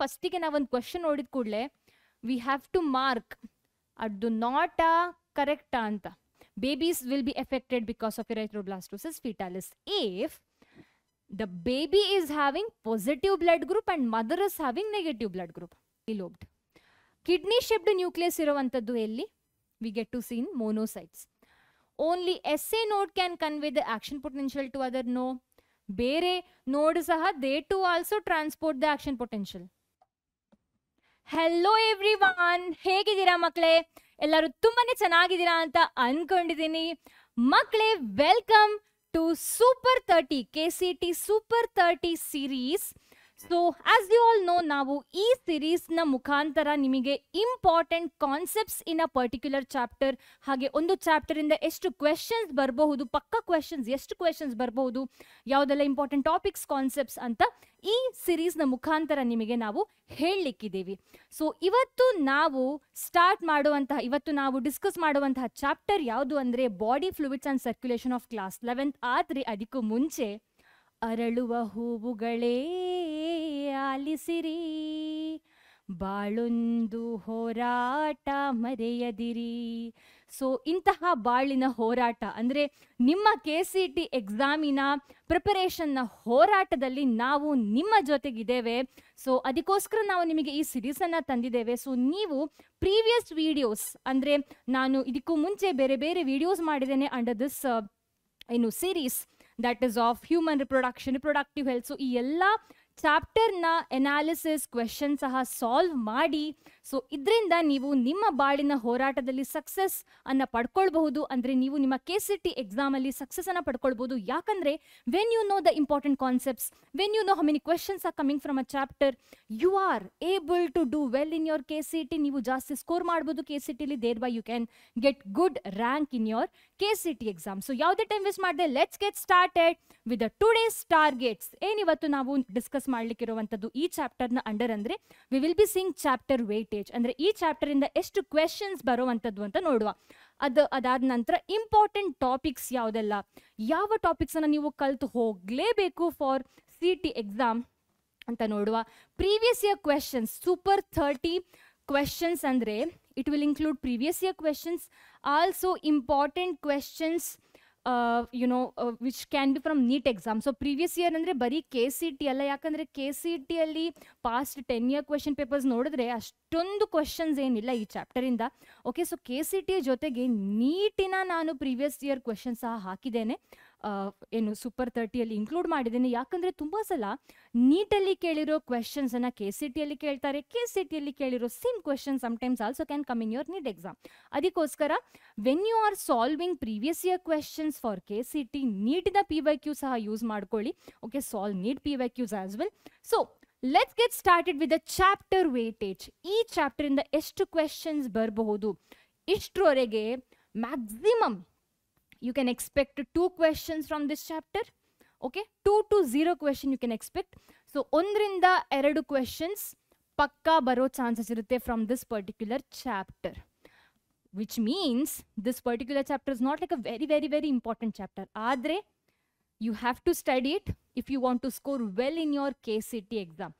First ना question ओडिद कूडले वि हव् टू मार्क अट्द not a correct and baby will be affected because of erythroblastosis fetalis if the baby is having positive blood group and mother is having negative blood group bilobed kidney shaped nucleus we get to seen monocytes only SA node can convey the action potential to other no बेरे node सह they to also transport the action potential hello every von ಹೇಗಿದ್ದೀರಾ ಮಕ್ಕಳೇ ಎಲ್ಲರೂ ತುಂಬಾನೇ ಚೆನ್ನಾಗಿದ್ದೀರಾ ಅಂತ ಅನ್ಕೊಂಡಿದೀನಿ ಮಕ್ಕಳೇ welcome to super thirty K C T super thirty series so as you all know ನಾವು ಈ ಸಿರೀಸ್ನ ಮುಖಾಂತರ ನಿಮಗೆ important concepts in a particular chapter ಹಾಗೆ ಒಂದು ಚಾಪ್ಟರಿಂದ ಎಷ್ಟು ಕ್ವೆಶನ್ಸ್ ಬರಬಹುದು ಪಕ್ಕ ಕ್ವೆಶನ್ಸ್ ಎಷ್ಟು ಕ್ವೆಶನ್ಸ್ ಬರಬಹುದು ಯಾವುದೆಲ್ಲ ಇಂಪಾರ್ಟೆಂಟ್ ಟಾಪಿಕ್ಸ್ ಕಾನ್ಸೆಪ್ಟ್ಸ್ ಅಂತ ಈ ಸಿರೀಸ್ನ ಮುಖಾಂತರ ನಿಮಗೆ ನಾವು ಹೇಳಲಿಕ್ಕಿದ್ದೀವಿ ಸೊ ಇವತ್ತು ನಾವು ಸ್ಟಾರ್ಟ್ ಮಾಡುವಂತಹ ಇವತ್ತು ನಾವು ಡಿಸ್ಕಸ್ ಮಾಡುವಂತಹ ಚಾಪ್ಟರ್ ಯಾವುದು ಅಂದರೆ body fluids and circulation of class eleventh ಆದರೆ ಅದಕ್ಕೂ ಮುಂಚೆ ಅರಳುವ ಹೂವುಗಳೇ ಆಲಿಸಿರಿ ಬಾಳೊಂದು ಹೋರಾಟ ಮರೆಯದಿರಿ ಸೊ ಇಂತಹ ಬಾಳಿನ ಹೋರಾಟ ಅಂದರೆ ನಿಮ್ಮ ಕೆ ಸಿ ಟಿ ಎಕ್ಸಾಮಿನ ಪ್ರಿಪರೇಷನ್ನ ಹೋರಾಟದಲ್ಲಿ ನಾವು ನಿಮ್ಮ ಜೊತೆಗಿದ್ದೇವೆ ಸೊ ಅದಕ್ಕೋಸ್ಕರ ನಾವು ನಿಮಗೆ ಈ ಸಿರೀಸನ್ನು ತಂದಿದ್ದೇವೆ ಸೊ ನೀವು ಪ್ರೀವಿಯಸ್ ವಿಡಿಯೋಸ್ ಅಂದರೆ ನಾನು ಇದಕ್ಕೂ ಮುಂಚೆ ಬೇರೆ ಬೇರೆ ವಿಡಿಯೋಸ್ ಮಾಡಿದ್ದೇನೆ ಅಂಡರ್ ದಿಸ್ uh, ಏನು series that is of human reproduction reproductive health so ಈ ಎಲ್ಲ ಚಾಪ್ಟರ್ನ ಎನಾಲಿಸಿಸ್ ಕ್ವೆಶನ್ ಸಹ ಸಾಲ್ವ್ ಮಾಡಿ ಸೊ ಇದರಿಂದ ನೀವು ನಿಮ್ಮ ಬಾಳಿನ ಹೋರಾಟದಲ್ಲಿ ಸಕ್ಸಸ್ ಅನ್ನ ಪಡ್ಕೊಳ್ಬಹುದು ಅಂದ್ರೆ ನೀವು ನಿಮ್ಮ ಕೆ ಸಿ ಟಿ ಎಕ್ಸಾಮಲ್ಲಿ ಅನ್ನ ಪಡ್ಕೊಳ್ಬಹುದು ಯಾಕಂದ್ರೆ when you know the important concepts when you know how many questions are coming from a chapter you are able to do well in your K C T ನೀವು ಜಾಸ್ತಿ score ಮಾಡ್ಬೋದು K C ಟಿಲಿ thereby you can get good rank in your K C T exam so ಯಾವುದೇ time waste ಮಾಡಿದೆ let's get started with today's targets ಏನಿವತ್ತು ನಾವು discuss ಮಾಡಲಿಕ್ಕಿರುವಂಥದ್ದು ಈ ಚಾಪ್ಟರ್ನ ಅಂಡರ್ ಅಂದ್ರೆ we will be seeing chapter weightage ಅಂದರೆ ಈ ಚಾಪ್ಟರಿಂದ ಎಷ್ಟು ಕ್ವೆಶನ್ಸ್ ಬರುವಂಥದ್ದು ಅಂತ ನೋಡುವ ಅದು ಅದಾದ ನಂತರ ಇಂಪಾರ್ಟೆಂಟ್ ಟಾಪಿಕ್ಸ್ ಯಾವುದೆಲ್ಲ ಯಾವ ಟಾಪಿಕ್ಸನ್ನು ನೀವು ಕಲಿತು ಹೋಗಲೇಬೇಕು ಫಾರ್ ಸಿ ಟಿ ಎಕ್ಸಾಮ್ ಅಂತ ನೋಡುವ previous year questions super thirty questions ಅಂದರೆ it will include previous year questions also important questions you know which can be from NEET exam so previous year ಅಂದರೆ ಬರೀ ಕೆ ಸಿ ಟಿ ಅಲ್ಲ ಯಾಕಂದರೆ K C T ಅಲ್ಲಿ past ten year question papers ನೋಡಿದ್ರೆ ಅಷ್ಟೊಂದು questions ಏನಿಲ್ಲ ಈ ಚಾಪ್ಟರಿಂದ okay so K C T ಜೊತೆಗೆ ನೀಟಿನ ನಾನು ಪ್ರೀವಿಯಸ್ ಇಯರ್ ಕ್ವೆಶನ್ ಸಹ ಹಾಕಿದ್ದೇನೆ ಏನು ಸೂಪರ್ ತರ್ಟಿಯಲ್ಲಿ ಇನ್ಕ್ಲೂಡ್ ಮಾಡಿದ್ದೀನಿ ಯಾಕಂದರೆ ತುಂಬ ಸಲ ನೀಟಲ್ಲಿ ಕೇಳಿರೋ ಕ್ವೆಶನ್ಸನ್ನು ಕೆ ಸಿ ಟಿಯಲ್ಲಿ ಕೇಳ್ತಾರೆ ಕೆ ಸಿ ಟಿಯಲ್ಲಿ ಕೇಳಿರೋ same question sometimes also can come in your NEET exam ಅದಕ್ಕೋಸ್ಕರ when you are solving previous year questions for K C T ನೀಟಿನ ಪಿ ವೈ ಕ್ಯೂ ಸಹ ಯೂಸ್ ಮಾಡ್ಕೊಳ್ಳಿ okay solve NEET P Y Qs as well so let's get started with a chapter weightage ಈ ಚಾಪ್ಟರಿಂದ ಎಷ್ಟು questions ಬರಬಹುದು ಇಷ್ಟರವರೆಗೆ maximum you can expect two questions from this chapter. Okay, two to zero question you can expect. So, undrinda eradu questions pakka baro chances from this particular chapter. Which means this particular chapter is not like a very, very, very important chapter. Adre, you have to study it if you want to score well in your KCT exam.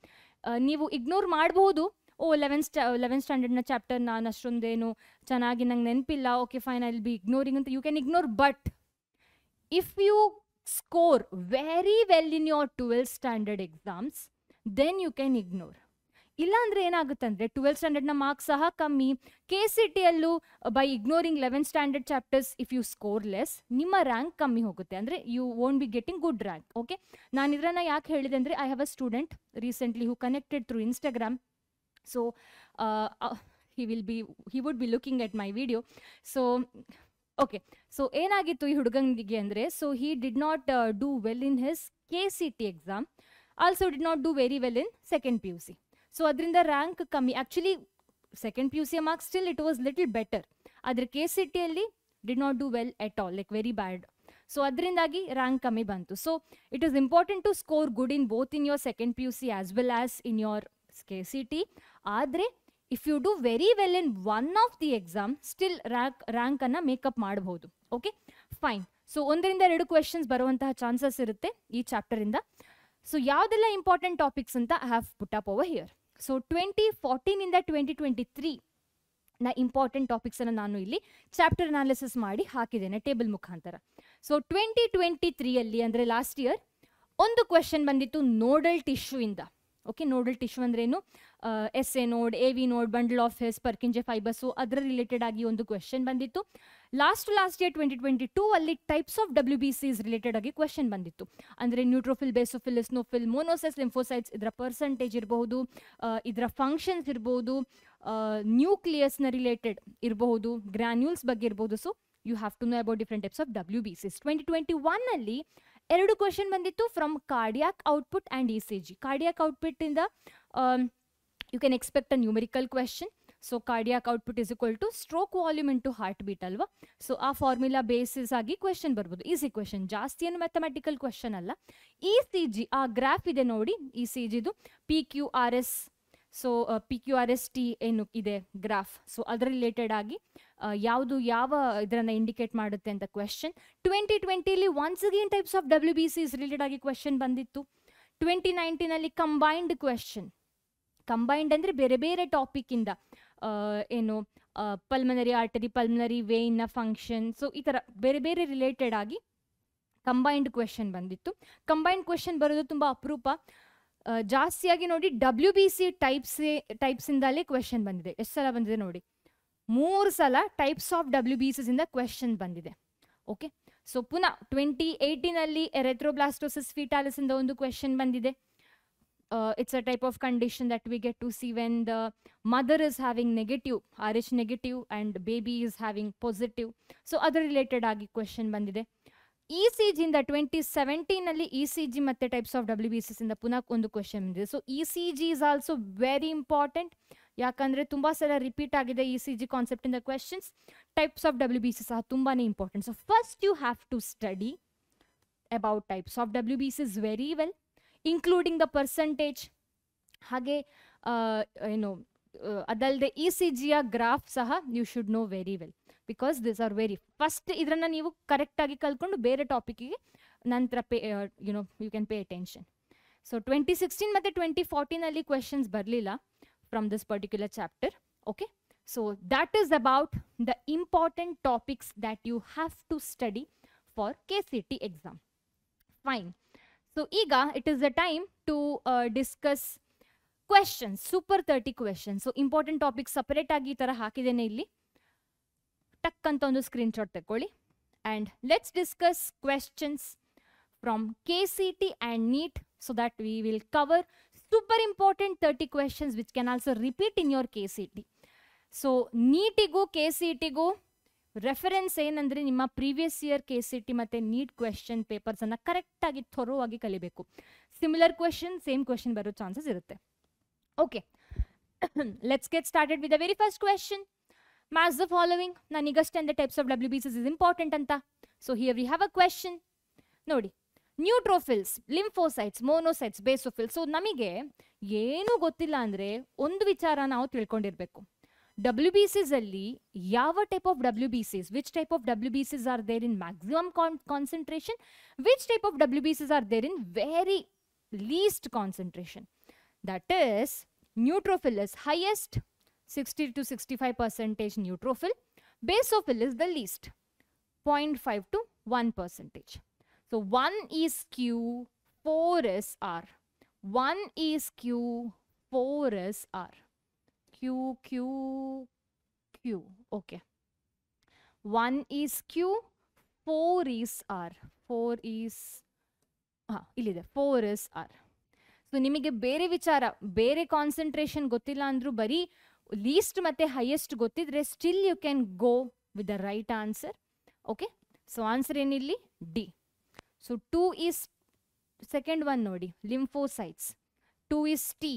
Uh, ignore maadbohudu, eleven ಸ್ಟಾ eleven ಸ್ಟ್ಯಾಂಡರ್ಡ್ನ chapter ನಾನು ಅಷ್ಟೊಂದೇನು ಚೆನ್ನಾಗಿ ನಂಗೆ ನೆನಪಿಲ್ಲ okay fine I will be ignoring ಅಂತ you can ignore but if you score very well in your twelve standard exams then you can ignore ಇಲ್ಲ ಇಲ್ಲಾಂದರೆ ಅಂದರೆ ಟ್ವೆಲ್ತ್ ಸ್ಟ್ಯಾಂಡರ್ಡ್ನ ಮಾರ್ಕ್ಸ್ ಸಹ ಕಮ್ಮಿ ಕೆ ಸಿ ಟಿಯಲ್ಲೂ by ignoring eleven standard chapters if you score less ನಿಮ್ಮ rank ಕಮ್ಮಿ ಹೋಗುತ್ತೆ ಅಂದರೆ you won't be getting good rank okay ನಾನು ಇದರನ್ನ ಯಾಕೆ ಹೇಳಿದೆ ಅಂದರೆ I have a student recently who connected through Instagram so he will be he would be looking at my video. So okay so ಏನಾಗಿತ್ತು ಈ ಹುಡುಗನಿಗೆ ಅಂದರೆ so he did not do well in his K C T exam also did not do very well in second P U C so ಅದರಿಂದ rank ಕಮ್ಮಿ actually second P U C marks still it was little better ಆದರೆ K C ಟಿಯಲ್ಲಿ did not do well at all like very bad so ಅದರಿಂದಾಗಿ rank ಕಮ್ಮಿ ಬಂತು so it is important to score good in both in your second P U C as well as in your KCET ಆದರೆ if you do very well in one of the exam still rank ರ್ಯಾಂಕನ್ನು make up ಮಾಡಬಹುದು okay fine so ಒಂದರಿಂದ ಎರಡು questions ಬರುವಂತಹ chances ಇರುತ್ತೆ ಈ chapter ಇಂದ so ಯಾವುದೆಲ್ಲ ಇಂಪಾರ್ಟೆಂಟ್ ಟಾಪಿಕ್ಸ್ ಅಂತ I have put up over here so twenty ಇಂದ ಟ್ವೆಂಟಿ ಟ್ವೆಂಟಿ ತ್ರೀ ನ ಇಂಪಾರ್ಟೆಂಟ್ ಟಾಪಿಕ್ಸನ್ನು ನಾನು ಇಲ್ಲಿ ಚಾಪ್ಟರ್ ಅನಾಲಿಸಿಸ್ ಮಾಡಿ ಹಾಕಿದ್ದೇನೆ ಟೇಬಲ್ ಮುಖಾಂತರ ಸೊ ಟ್ವೆಂಟಿ ಟ್ವೆಂಟಿ ತ್ರೀಯಲ್ಲಿ ಅಂದ್ರೆ ಲಾಸ್ಟ್ ಇಯರ್ ಒಂದು ಕ್ವೆಶನ್ ಬಂದಿತ್ತು ನೋಡಲ್ ಟಿಶ್ಯೂ ಇಂದ ಓಕೆ ನೋಡಲ್ ಟಿಶ್ಯೂ ಏನು S A node A V node bundle of His Purkinje fibres ಅದರ ರಿಲೇಟೆಡ್ ಆಗಿ ಒಂದು ಕ್ವೆಶನ್ ಬಂದಿತ್ತು last last year twenty twenty two ಅಲ್ಲಿ types of W B Cs related ಆಗಿ question ಬಂದಿತ್ತು ಅಂದರೆ neutrophil basophil eosinophil monocytes lymphocytes ಇದರ percentage ಇರಬಹುದು ಇದರ ಫಂಕ್ಷನ್ಸ್ ಇರಬಹುದು ನ್ಯೂಕ್ಲಿಯಸ್ನ ರಿಲೇಟೆಡ್ ಇರಬಹುದು ಗ್ರಾನ್ಯೂಲ್ಸ್ ಬಗ್ಗೆ ಇರಬಹುದು so you have to know about different types of W B Cs twenty twenty ಅಲ್ಲಿ ಎರಡು ಕ್ವಶನ್ ಬಂದಿತ್ತು from cardiac output and E C G cardiac ಔಟ್ಪುಟ್ಟಿಂದ you can expect a numerical question so cardiac output is equal to stroke volume to heart beat ಅಲ್ವಾ so ಆ formula basis ಆಗಿ question ಬರ್ಬೋದು easy question ಜಾಸ್ತಿ ಏನು mathematical question ಅಲ್ಲ E C G ಆ graph ಇದೆ ನೋಡಿ ಇ ಸಿ ಜಿದು P Q R S so P Q R S T ಏನು ಇದೆ ಗ್ರಾಫ್ ಸೊ ಅದ್ರ ರಿಲೇಟೆಡ್ ಆಗಿ uh, ಯಾವುದು ಯಾವ ಇದರನ್ನು ಇಂಡಿಕೇಟ್ ಮಾಡುತ್ತೆ ಅಂತ ಕ್ವೆಶನ್ ಟ್ವೆಂಟಿ ಟ್ವೆಂಟಿಲಿ once again types of W B Cs related ಆಗಿ ಕ್ವೆಶನ್ ಬಂದಿತ್ತು ಟ್ವೆಂಟಿ ನೈನ್ಟೀನಲ್ಲಿ ಕಂಬೈನ್ಡ್ ಕ್ವೆಶನ್ ಕಂಬೈನ್ಡ್ ಅಂದರೆ ಬೇರೆ ಬೇರೆ ಇಂದ uh, ಏನು ಪಲ್ಮನರಿ ಆರ್ಟರಿ ಪಲ್ಮನರಿ ನ ಫಂಕ್ಷನ್ ಸೊ ಈ ಥರ ಬೇರೆ ಬೇರೆ ರಿಲೇಟೆಡ್ ಆಗಿ ಕಂಬೈನ್ಡ್ ಕ್ವೆಶನ್ ಬಂದಿತ್ತು ಕಂಬೈನ್ಡ್ ಕ್ವೆಶನ್ ಬರೋದು ತುಂಬ ಅಪರೂಪ ಜಾಸ್ತಿಯಾಗಿ ನೋಡಿ ಡಬ್ಲ್ಯೂ ಬಿ ಸಿ ಟೈಪ್ಸ್ ಟೈಪ್ಸಿಂದಲೇ ಕ್ವೆಶನ್ ಬಂದಿದೆ ಎಷ್ಟು ಸಲ ಬಂದಿದೆ ನೋಡಿ ಮೂರು ಸಲ ಟೈಪ್ಸ್ ಆಫ್ ಡಬ್ಲ್ಯೂ ಬಿ ಸಿಸಿಂದ ಕ್ವೆಶನ್ ಬಂದಿದೆ ಓಕೆ ಸೊ ಪುನಃ ಟ್ವೆಂಟಿ ಏಯ್ಟೀನಲ್ಲಿ ಎರೆಥ್ರೋಬ್ಲಾಸ್ಟೋಸಿಸ್ ಇಂದ ಒಂದು ಕ್ವೆಶನ್ ಬಂದಿದೆ it's a type of condition that we get to see when the mother is having negative R H negative and baby is having positive so ಅದರ related ಆಗಿ question ಬಂದಿದೆ ECG twenty seventeen ECG मत type of W B C पुनः question so ECG is also very important याकंद्रे तुम सल repeat आगे ECG concept question type of W B C सह तुम important so first you have to study about type of W B C very well including the percentage ऐनो अदल ECG graph सह you should know very well because this are very first ಇದರನ್ನು ನೀವು ಕರೆಕ್ಟಾಗಿ ಕಲ್ತ್ಕೊಂಡು ಬೇರೆ ಟಾಪಿಕ್ಗೆ ನಂತರ pay you know you can pay attention so twenty sixteen ಮತ್ತು ಟ್ವೆಂಟಿ ಫೋರ್ಟೀನಲ್ಲಿ ಕ್ವೆಶನ್ಸ್ ಬರಲಿಲ್ಲ from this particular chapter okay so that is about the important topics that you have to study for K C T exam fine so ಈಗ it is the time to discuss questions super thirty questions so important topic separate ಆಗಿ ಈ ಥರ ಹಾಕಿದ್ದೇನೆ ಇಲ್ಲಿ ಟಕ್ ಅಂತ ಒಂದು screenshot ತಗೊಳ್ಳಿ and let's discuss questions from K C T and NEET so that we will cover super important thirty questions which can also repeat in your K C T so ನೀಟಿಗೂ ಕೆ ಸಿ ಟಿಗೂ reference ಏನಂದರೆ ನಿಮ್ಮ previous year K C T ಮತ್ತು NEET question ಪೇಪರ್ಸನ್ನು ಕರೆಕ್ಟಾಗಿ ಥೊರೋವಾಗಿ ಕಲಿಬೇಕು similar question same question ಬರೋ ಚಾನ್ಸಸ್ ಇರುತ್ತೆ okay let's get started with the very first question match the following nanigast and the types of WBCs is important anta. So here we have a question. Nodi. Neutrophils, lymphocytes, monocytes, basophils. So namige yenu gotila andre undvichara nao tilkondirbeko. WBCs alli yava type of WBCs, which type of WBCs are there in maximum concentration, which type of WBCs are there in very least concentration. That is, neutrophil is highest, 60 to 65 percentage neutrophil. Basophil is the least, 0.5 to 1 percentage. So 1 is Q, 4 is R. 1 is Q, 4 is R. Q, Q, Q. Okay. 1 is Q, 4 is R. 4 is ah ಇಲ್ಲಿದೆ four is So so ನಿಮಗೆ ಬೇರೆ ವಿಚಾರ concentration concentration ಗೊತ್ತಿಲ್ಲ ಅಂದರೂ list ಮತ್ತು highest ಗೊತ್ತಿದ್ರೆ still you can go with the right answer okay so answer ಏನಿಲ್ಲಿ D so two is second one ನೋಡಿ ಲಿಂಫೋಸೈಟ್ಸ್ ಟೂ ಈಸ್ ಟಿ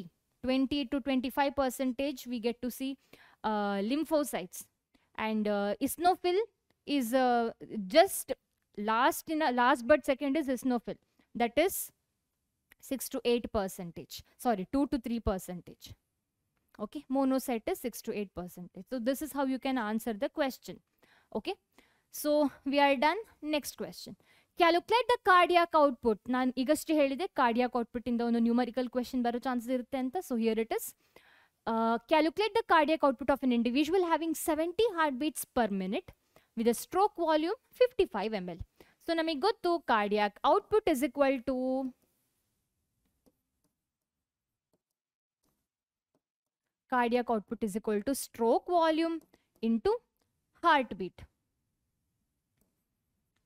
twenty to twenty five percentage we get to see lymphocytes and eosinophil is just last in last but second is eosinophil that is six to eight percentage sorry two to three percentage okay monocyte is 6 to 8 percentage so this is how you can answer the question okay so we are done next question calculate the cardiac output ನಾನು ಈಗಷ್ಟೇ ಹೇಳಿದೆ cardiac ಔಟ್ಪುಟ್ಟಿಂದ ಒಂದು numerical question ಬರೋ chances ಇರುತ್ತೆ ಅಂತ so here it is calculate the cardiac output of an individual having seventy heart beats per minute with a stroke volume fifty five M L so ನಮಗೆ ಗೊತ್ತು cardiac output is equal to cardiac output is equal to stroke volume into heartbeat.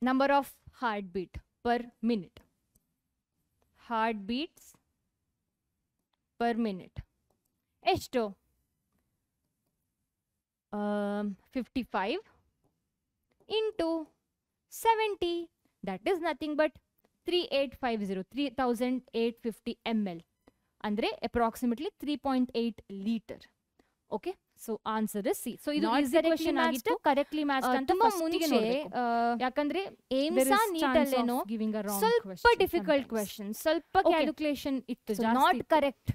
Number of heartbeat per minute. Heartbeats per minute. h um, 55 into 70 that is nothing but three eight five zero three thousand eight fifty 3850 ml ಅಂದ್ರೆ approximately three point eight litre okay so answer is C so ಇದು question ಆಗಿತ್ತು correctly match ಅಂತ ಮುಂದೆ ಯಾಕಂದ್ರೆ ಏಮ್ಸ್ ನೀಟಲ್ಲೇನೋ giving a wrong ಸ್ವಲ್ಪ difficult question ಸ್ವಲ್ಪ calculation ಇತ್ತು not correct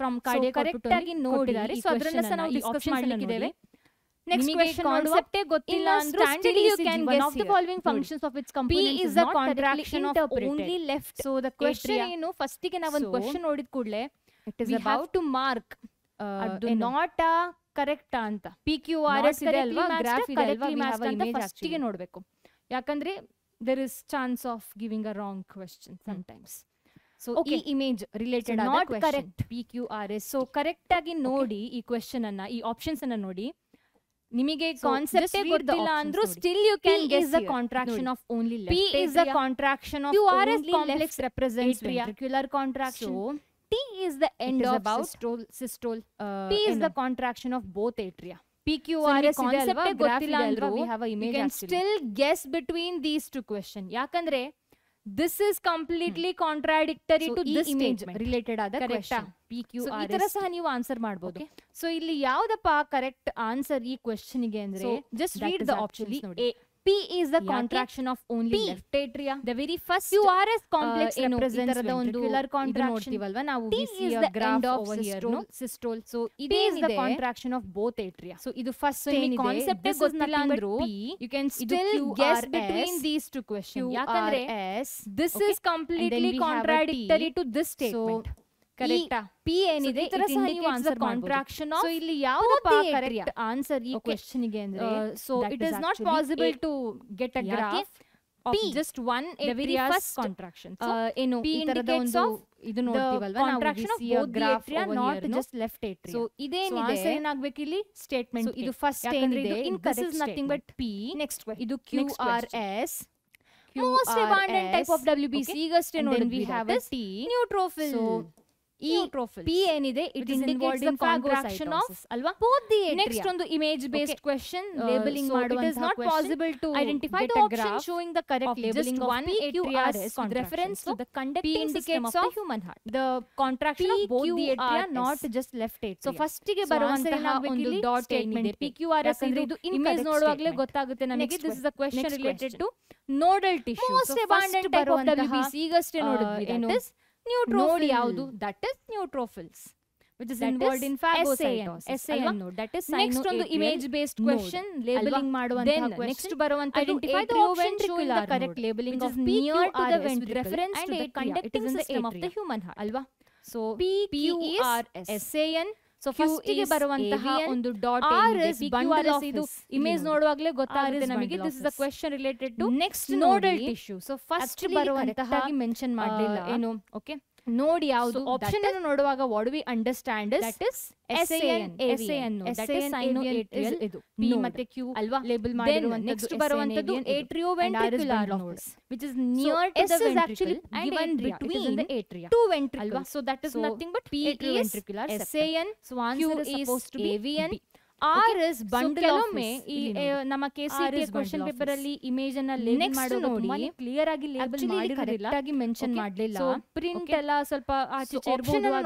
from cardio correct ಆಗಿ ನೋಡಿದ್ದಾರೆ ಸೊ ಅದರನ್ನ ನಾವು ಡಿಸ್ಕಸ್ ಮಾಡಲಿಕ್ಕಿದ್ದೇವೆ ನೆಕ್ಸ್ಟ್ ಕ್ವೆಶ್ಚನ್ ಕಾನ್ಸೆಪ್ಟೇ ಗೊತ್ತಿಲ್ಲ ಅಂದ್ರೆ standard you can guess of the following functions of its component is the contraction of only left so the question ಏನು ಫಸ್ಟ್ ಗೆ ನಾವು ಒಂದು ಕ್ವೆಶ್ಚನ್ ನೋಡಿದ ಕೂಡಲೇ it is about to mark ಅದು ನಾಟ್ ಆ ಕರೆಕ್ಟ್ ಅಂತ ಪಿ ಕ್ಯೂ ಆರ್ ಎಸ್ ಇದೆ ಅಲ್ವಾ ಗ್ರಾಫ್ ಇದೆ ಅಲ್ವಾ ನಾವು ಇಮೇಜ್ ಫಸ್ಟ್ ಗೆ ನೋಡಬೇಕು ಯಾಕಂದ್ರೆ there is chance of giving a wrong question sometimes so ಈ image related not correct P Q R S so correct ಆಗಿ ನೋಡಿ ಈ ಕ್ವೆಶ್ಚನ್ ಅನ್ನ ಈ ಆಪ್ಷನ್ಸ್ ಅನ್ನ ನೋಡಿ ನಿಮಗೆ ಕಾನ್ಸೆಪ್ಟ್ ಗೊತ್ತಿಲ್ಲ ಅಂದ್ರೂ still you can guess the contraction of only left P is the contraction of U R S complex represents ventricular contraction T is the end of about systole, systole. Uh, P is the contraction of both atria. PQRS so, concept we have a image you can actually. still guess between these two questions. ಯಾಕಂದ್ರೆ this is completely contradictory to this related ಆದ ಈ ತರ ಸಹ ನೀವು answer ಮಾಡಬಹುದು so ಇಲ್ಲಿ ಯಾವ್ದಪ್ಪ correct answer ಈ ಕ್ವೆಶ್ಚನ್ ಗೆ ಅಂದ್ರೆ ಜಸ್ಟ್ ರೀಡ್ ದ ಆಪ್ಷನ್ ನೋಡಿ P is the contraction of only P. left atria. The very first Q R S complex uh, represents ventricular contraction. ನಾವು T is the end of systole. No? systole. So P is the contraction of both atria. So this first ಏನಿದೆ concept ಗೊತ್ತಿಲ್ಲ ಅಂದ್ರು you can still guess between these two questions. ಯಾಕಂದ್ರೆ this is completely contradictory to this statement. So, correct P ಏನಿದೆ it indicates the contraction of so ಇಲ್ಲಿ ಯಾವುದು correct answer ಈ question ಗೆ ಅಂದ್ರೆ so it is not possible to get a graph of P. just one first contraction. So, uh, ಏನು P indicates of ಇದು ನೋಡ್ತೀವಲ್ವಾ contraction of both the atria not just left atria. So, ಇದೇನಿದೆ answer ಏನಾಗಬೇಕು ಇಲ್ಲಿ statement ಇದು first ಏನಿದೆ this is nothing but P. Next question. ಇದು Q R S. Most abundant type of WBC. ಈಗಷ್ಟೇ ನೋಡಿ we have a T. Neutrophil. So, neutrophils. P ಏನಿದೆ it is involved in contraction of ಅಲ್ವಾ both the atria. Next the image based okay. question uh, labeling so ಮಾಡುವಂತ it is not possible to identify the option showing the correct of labeling just of one PQRS with reference so to the conducting system of the human heart. The contraction of both the atria not just left atria. So first ಗೆ ಬರುವಂತಹ ಒಂದು dot ಏನಿದೆ PQRS ಅಂದ್ರೆ ಇದು image ನೋಡುವಾಗಲೇ ಗೊತ್ತಾಗುತ್ತೆ ನಮಗೆ this is a question related to nodal tissue. Most abundant type of WBC ಈಗಷ್ಟೇ ನೋಡಿದ್ವಿ that is ನೋಡಿ ಯಾವುದು that is neutrophils which is that involved is in phagocytosis. SAN, SAN node. That is next on the image based question labeling ಮಾಡುವಂತಹ question. Next ಬರುವಂತ identify the option showing the correct node. labeling of near to the ventricle reference and to the conducting system of the human heart. alwa So PQRS SAN so first ಬರುವಂತಹ ಒಂದು dot ಇದು image ನೋಡುವಾಗಲೇ ಗೊತ್ತಾಗುತ್ತೆ ನಮಗೆ this is a question related to next nodal tissue so first ಬರುವಂತಹ mention ಮಾಡಲಿಲ್ಲ ಏನು okay ನೋಡಿ ಯಾವುದು ಆಪ್ಷನ್ ಅನ್ನು ನೋಡುವಾಗ what we understand that is S N S N that is sinoatrial ಇದು ಪಿ ಮತ್ತೆ ಕ್ಯೂ ಅಲ್ವಾ ಲೇಬಲ್ ಮಾಡಿರುವಂತ ನೆಕ್ಸ್ಟ್ ಬರುವಂತದ್ದು atrioventricular nodes which is near to S the is actually given between the atria two so that is nothing but p so answer is supposed to be avn or His bundle ಒಮ್ಮೆ ಈ ನಮ್ಮ KCP question paper ಅಲ್ಲಿ image ಅನ್ನ label ಮಾಡೋ ನೋಡಿ clear ಆಗಿ label ಮಾಡಿರಲಿಲ್ಲ ಆಗಿ ಮೆನ್ಷನ್ ಮಾಡಲಿಲ್ಲ ಪ್ರಿಂಟ್ ಎಲ್ಲ ಸ್ವಲ್ಪ ಆಚೆ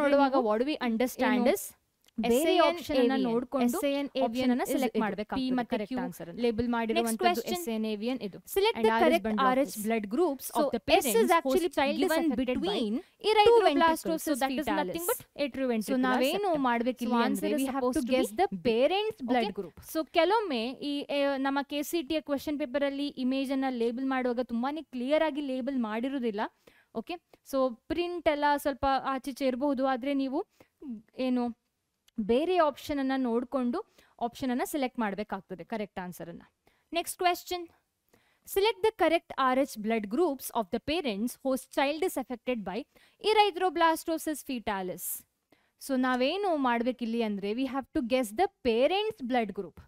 ನೋಡುವಾಗ ವಾಟ್ ವಿ ಅಂಡರ್ಸ್ಟ್ಯಾಂಡ್ ಇಸ್ ಬೇರೆ ಆಪ್ಷನ್ ಅನ್ನ ನೋಡ್ಕೊಂಡು ಎಸ್ಎನ್ ಏವಿಯನ್ ಅನ್ನ ಸೆಲೆಕ್ಟ್ ಮಾಡಬೇಕು ಪಿ ಮತ್ತೆ ಕ್ಯೂ ಲೇಬಲ್ ಮಾಡಿರುವಂತದ್ದು ಎಸ್ಎನ್ ಏವಿಯನ್ ಇದು select the correct Rh blood groups of the parents is actually child given between erythroblastosis so that is nothing but atrioventricular so ನಾವೇನು ಮಾಡಬೇಕಿಲ್ಲ ಅಂದ್ರೆ we have to guess the parents blood group so ಕೆಲವೊಮ್ಮೆ ಈ ನಮ್ಮ ಕೆಸಿಟಿಯ question paper ಅಲ್ಲಿ image ಅನ್ನ label ಮಾಡುವಾಗ ತುಂಬಾನೇ ಕ್ಲಿಯರ್ ಆಗಿ ಲೇಬಲ್ ಮಾಡಿರೋದಿಲ್ಲ ಓಕೆ ಸೊ ಪ್ರಿಂಟ್ ಎಲ್ಲ ಸ್ವಲ್ಪ ಆಚೀಚೆ ಇರಬಹುದು ಆದರೆ ನೀವು ಏನು ಬೇರೆ ಆಪ್ಷನ್ ಆಪ್ಷನನ್ನು ನೋಡಿಕೊಂಡು ಆಪ್ಷನನ್ನು ಸೆಲೆಕ್ಟ್ ಮಾಡಬೇಕಾಗ್ತದೆ ಕರೆಕ್ಟ್ ಆನ್ಸರ್ ಅನ್ನ next question select the correct R H blood groups of the parents whose child is affected by blastosis fetalis so ನಾವೇನು ಇಲ್ಲಿ ಅಂದರೆ we have to guess the parents blood group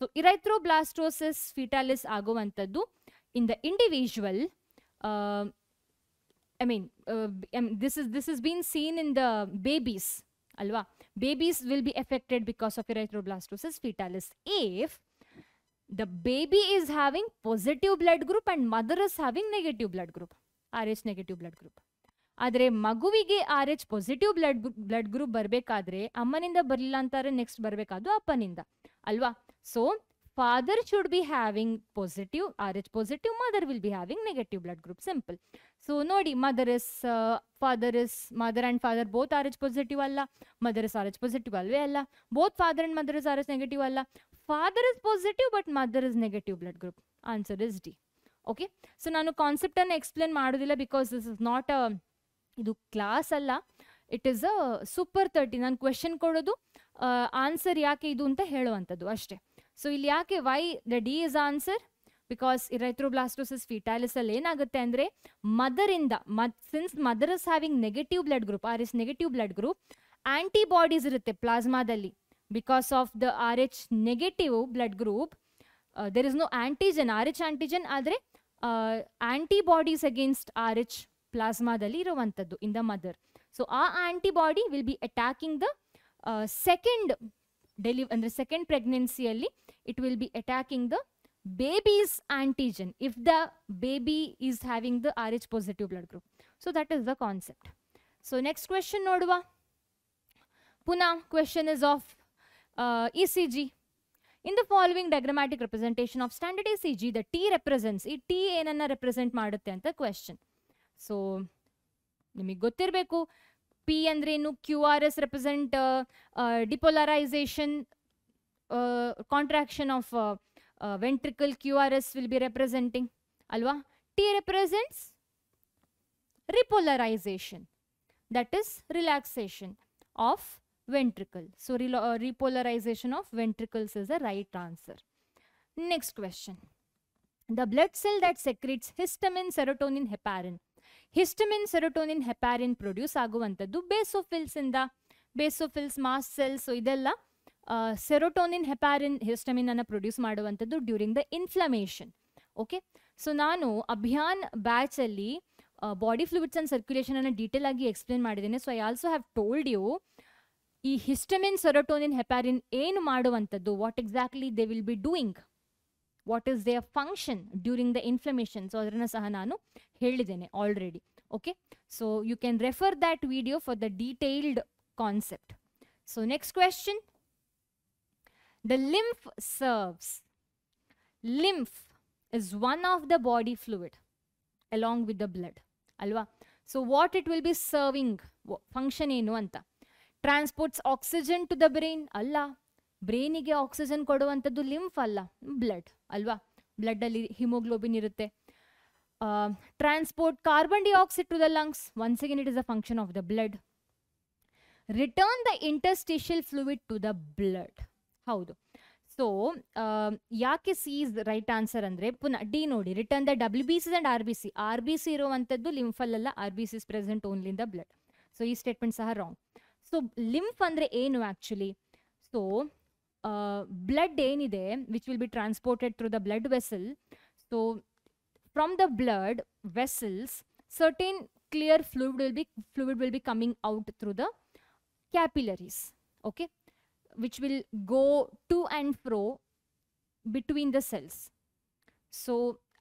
so erythroblastosis fetalis ಆಗುವಂಥದ್ದು in the individual I mean this is this is been seen in the babies ಅಲ್ವಾ babies will be affected because of erythroblastosis fetalis if the baby is having positive blood group and mother is having negative blood group R H negative blood group ಆದರೆ ಮಗುವಿಗೆ R H positive blood blood group ಬರಬೇಕಾದ್ರೆ ಅಮ್ಮನಿಂದ ಬರಲಿಲ್ಲ ಅಂತಾರೆ next ಬರಬೇಕಾದ್ರು ಅಪ್ಪನಿಂದ ಅಲ್ವಾ so father should be having positive rh positive mother will be having negative blood group simple so nodi mother is uh, father is mother and father both rh positive alla mother is rh positive alve alla both father and mother is rh negative alla father is positive but mother is negative blood group answer is d okay so nanu concept ಅನ್ನು explain ಮಾಡೋದಿಲ್ಲ because this is not a idu class alla it is a super thirty ನಾನು question ಕೊಡೋದು answer ಯಾಕೆ ಇದು ಅಂತ ಹೇಳುವಂಥದ್ದು ಅಷ್ಟೇ ಸೊ ಇಲ್ಲಿ ಯಾಕೆ why the D is answer because erythroblastosis ಫಿಟಾಲಿಸಲ್ಲಿ ಏನಾಗುತ್ತೆ ಅಂದರೆ ಮದರಿಂದ ಮತ್ since mother is having negative blood group R S negative blood group antibodies ಇರುತ್ತೆ ಪ್ಲಾಸ್ಮಾದಲ್ಲಿ because of the R H negative blood group there is no antigen R H antigen ಆದರೆ antibodies against R H ಪ್ಲಾಸ್ಮಾದಲ್ಲಿ ಇರುವಂಥದ್ದು ಇನ್ the mother so ಆ antibody will be attacking the second deliver under second pregnancy early, it will be attacking the baby's antigen if the baby is having the rh positive blood group so that is the concept so next question nodwa puna question is of uh, ecg in the following diagrammatic representation of standard ecg the t represents e t enanna represent madutte question so nimige gotirbeku P and Renu QRS represent uh, uh, depolarization uh, contraction of ventricle. QRS will be representing alwa. T represents repolarization that is relaxation of ventricle. So, re uh, repolarization of ventricles is the right answer. Next question. The blood cell that secretes histamine, serotonin, heparin histamine serotonin heparin produce ಆಗುವಂಥದ್ದು basophils ಇಂದ basophils mast cells ಇದೆಲ್ಲ serotonin heparin histamine ಅನ್ನು produce ಮಾಡುವಂಥದ್ದು during the inflammation okay so ನಾನು ಅಭಿಯಾನ್ ಬ್ಯಾಚಲ್ಲಿ body fluids and circulation ಅನ್ನು detail ಆಗಿ explain ಮಾಡಿದ್ದೇನೆ so I also have told you ಈ ಹಿಸ್ಟಮಿನ್ ಸೆರೋಟೋನಿನ್ ಹೆಪಾರಿನ್ ಏನು ಮಾಡುವಂಥದ್ದು what exactly they will be doing what is their function during the inflammation so ಅದನ್ನು ಸಹ ನಾನು ಹೇಳಿದ್ದೇನೆ already okay so you can refer that video for the detailed concept so next question the lymph serves lymph is one of the body fluid along with the blood alwa so what it will be serving function enu anta transports oxygen to the brain alla brain ge oxygen koduvantaddu lymph alla blood ಅಲ್ವಾ ಬ್ಲಡ್ಡಲ್ಲಿ haemoglobin ಇರುತ್ತೆ transport carbon dioxide to the lungs once again it is a function of the blood return the interstitial fluid to the blood ಹೌದು so ಯಾಕೆ C is right answer ಅಂದರೆ ಪುನಃ D ನೋಡಿ return the W B Cs and R B C R B C ಇರುವಂಥದ್ದು ಲಿಂಫಲ್ಲ R B C is present only in the blood so ಈ statement ಸಹ wrong so lymph ಅಂದರೆ ಏನು actually so blood day, which will be transported through the blood vessel so from the blood vessels certain clear fluid will be fluid will be coming out through the capillaries okay which will go to and fro between the cells so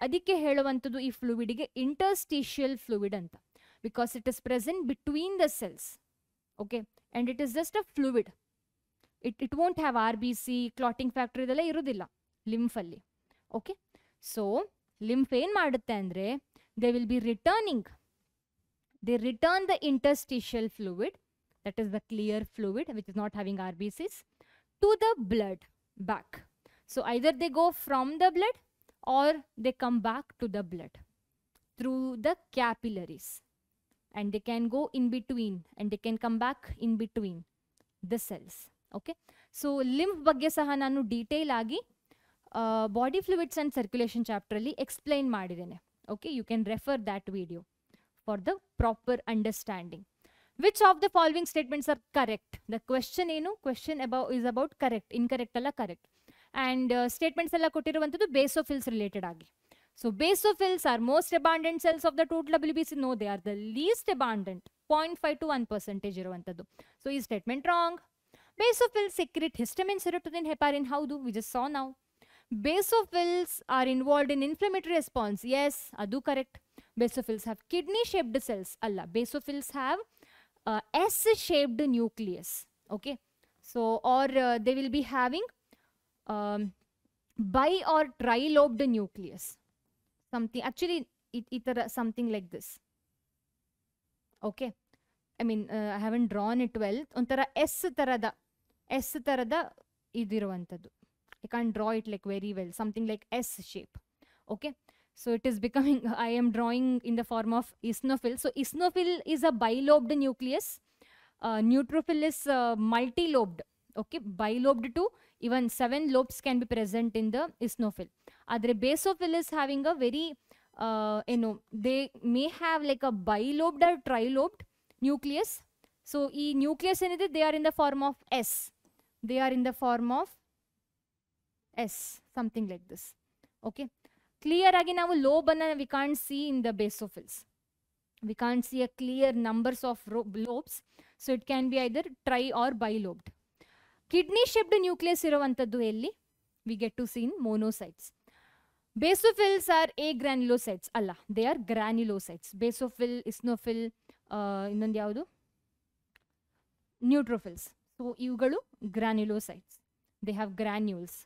ಅದಕ್ಕೆ ಹೇಳುವಂಥದ್ದು ಈ ಫ್ಲೂವಿಡ್ಗೆ interstitial fluid interstitial fluid it because it is present between the cells. Okay, and it is just a fluid. It it won't have R B C clotting factory ಇದೆಲ್ಲ ಇರೋದಿಲ್ಲ ಲಿಂಫಲ್ಲಿ okay so lymph ಏನು ಮಾಡುತ್ತೆ ಅಂದರೆ they will be returning they return the interstitial fluid that is the clear fluid which is not having R B Cs to the blood back so either they go from the blood or they come back to the blood through the capillaries and they can go in between and they can come back in between the cells okay so lymph ಬಗ್ಗೆ ಸಹ ನಾನು detail ಆಗಿ body fluids and circulation ಚಾಪ್ಟ್ರಲ್ಲಿ explain ಮಾಡಿದ್ದೇನೆ okay you can refer that video for the proper understanding which of the following statements are correct the question ಏನು question about is about correct incorrect ಅಲ್ಲ correct and statements ಎಲ್ಲ ಕೊಟ್ಟಿರುವಂಥದ್ದು base of related ಆಗಿ so base of are most abundant cells of the total C no they are the least abundant point five to one percentage ಇರುವಂಥದ್ದು so ಈ statement wrong Basophils secrete histamine, serotonin, heparin. How do we just saw now? Basophils are involved in inflammatory response. Yes, adu correct. Basophils have kidney-shaped cells. Allah, basophils have uh, S-shaped nucleus. Okay, so or uh, they will be having um, bi or trilobed nucleus. Something actually, it, it something like this. Okay. I uh, I haven't drawn it well. ಒಂಥರ S tarada. S tarada idiruvantadu. I can't draw it like very well. Something like S shape. Okay. So it is becoming, I am drawing in the form of isnophil. So isnophil is a bilobed nucleus. Uh, neutrophil is uh, multi-lobed. Okay. Bilobed too. even seven lobes can be present in the isnophil. Other basophil is having a very, uh, you know, they may have like a bilobed or trilobed nucleus. So e nucleus, they are in the form of S they are in the form of S, something like this. Okay. Clear again, our lobe, we can't see in the basophils. We can't see a clear numbers of lobes. So it can be either tri or bilobed. Kidney shaped nucleus, we get to see in monocytes. Basophils are a granulocytes. Allah, they are granulocytes. Basophil, isnophil, uh, neutrophils. So ಇವುಗಳು granulocytes they have granules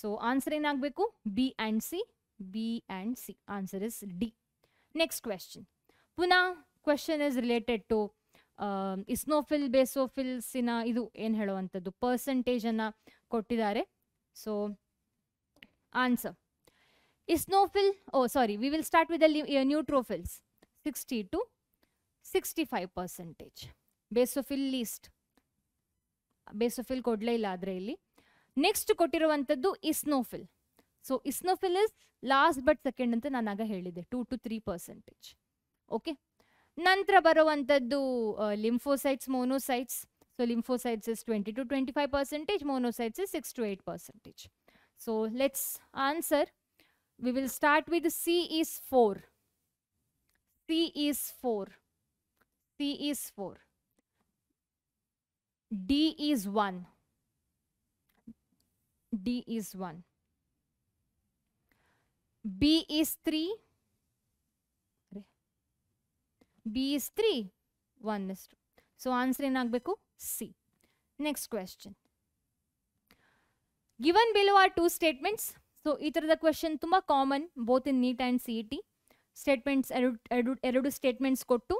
so answer ಏನಾಗಬೇಕು B and C B and C answer is D next question ಪುನಃ question is related to eosinophil ಬೇಸೋಫಿಲ್ಸಿನ ಇದು ಏನು ಹೇಳುವಂಥದ್ದು ಪರ್ಸೆಂಟೇಜನ್ನು ಕೊಟ್ಟಿದ್ದಾರೆ so answer eosinophil oh sorry we will start with neutrophils sixty to sixty five percentage basophil least basophil ಕೊಡಲೇ ಇಲ್ಲ ಆದರೆ ಇಲ್ಲಿ ನೆಕ್ಸ್ಟ್ ಕೊಟ್ಟಿರುವಂಥದ್ದು eosinophil so eosinophil is last but second ಅಂತ ನಾನು ಆಗ ಹೇಳಿದೆ two to three percentage okay ನಂತರ ಬರುವಂಥದ್ದು lymphocytes monocytes so lymphocytes is twenty to twenty five percentage monocytes is six to eight percentage so let's answer we will start with C is four C is four C is four D is 1. D is 1. B is 3. B is 3. 1 is 2. So answer ಏನಾಗಬೇಕು C. Next question. Given below are two statements. So ಈ ಥರದ question ತುಂಬ common both in NEET and C E erudu statements ಎರಡು ಎರಡು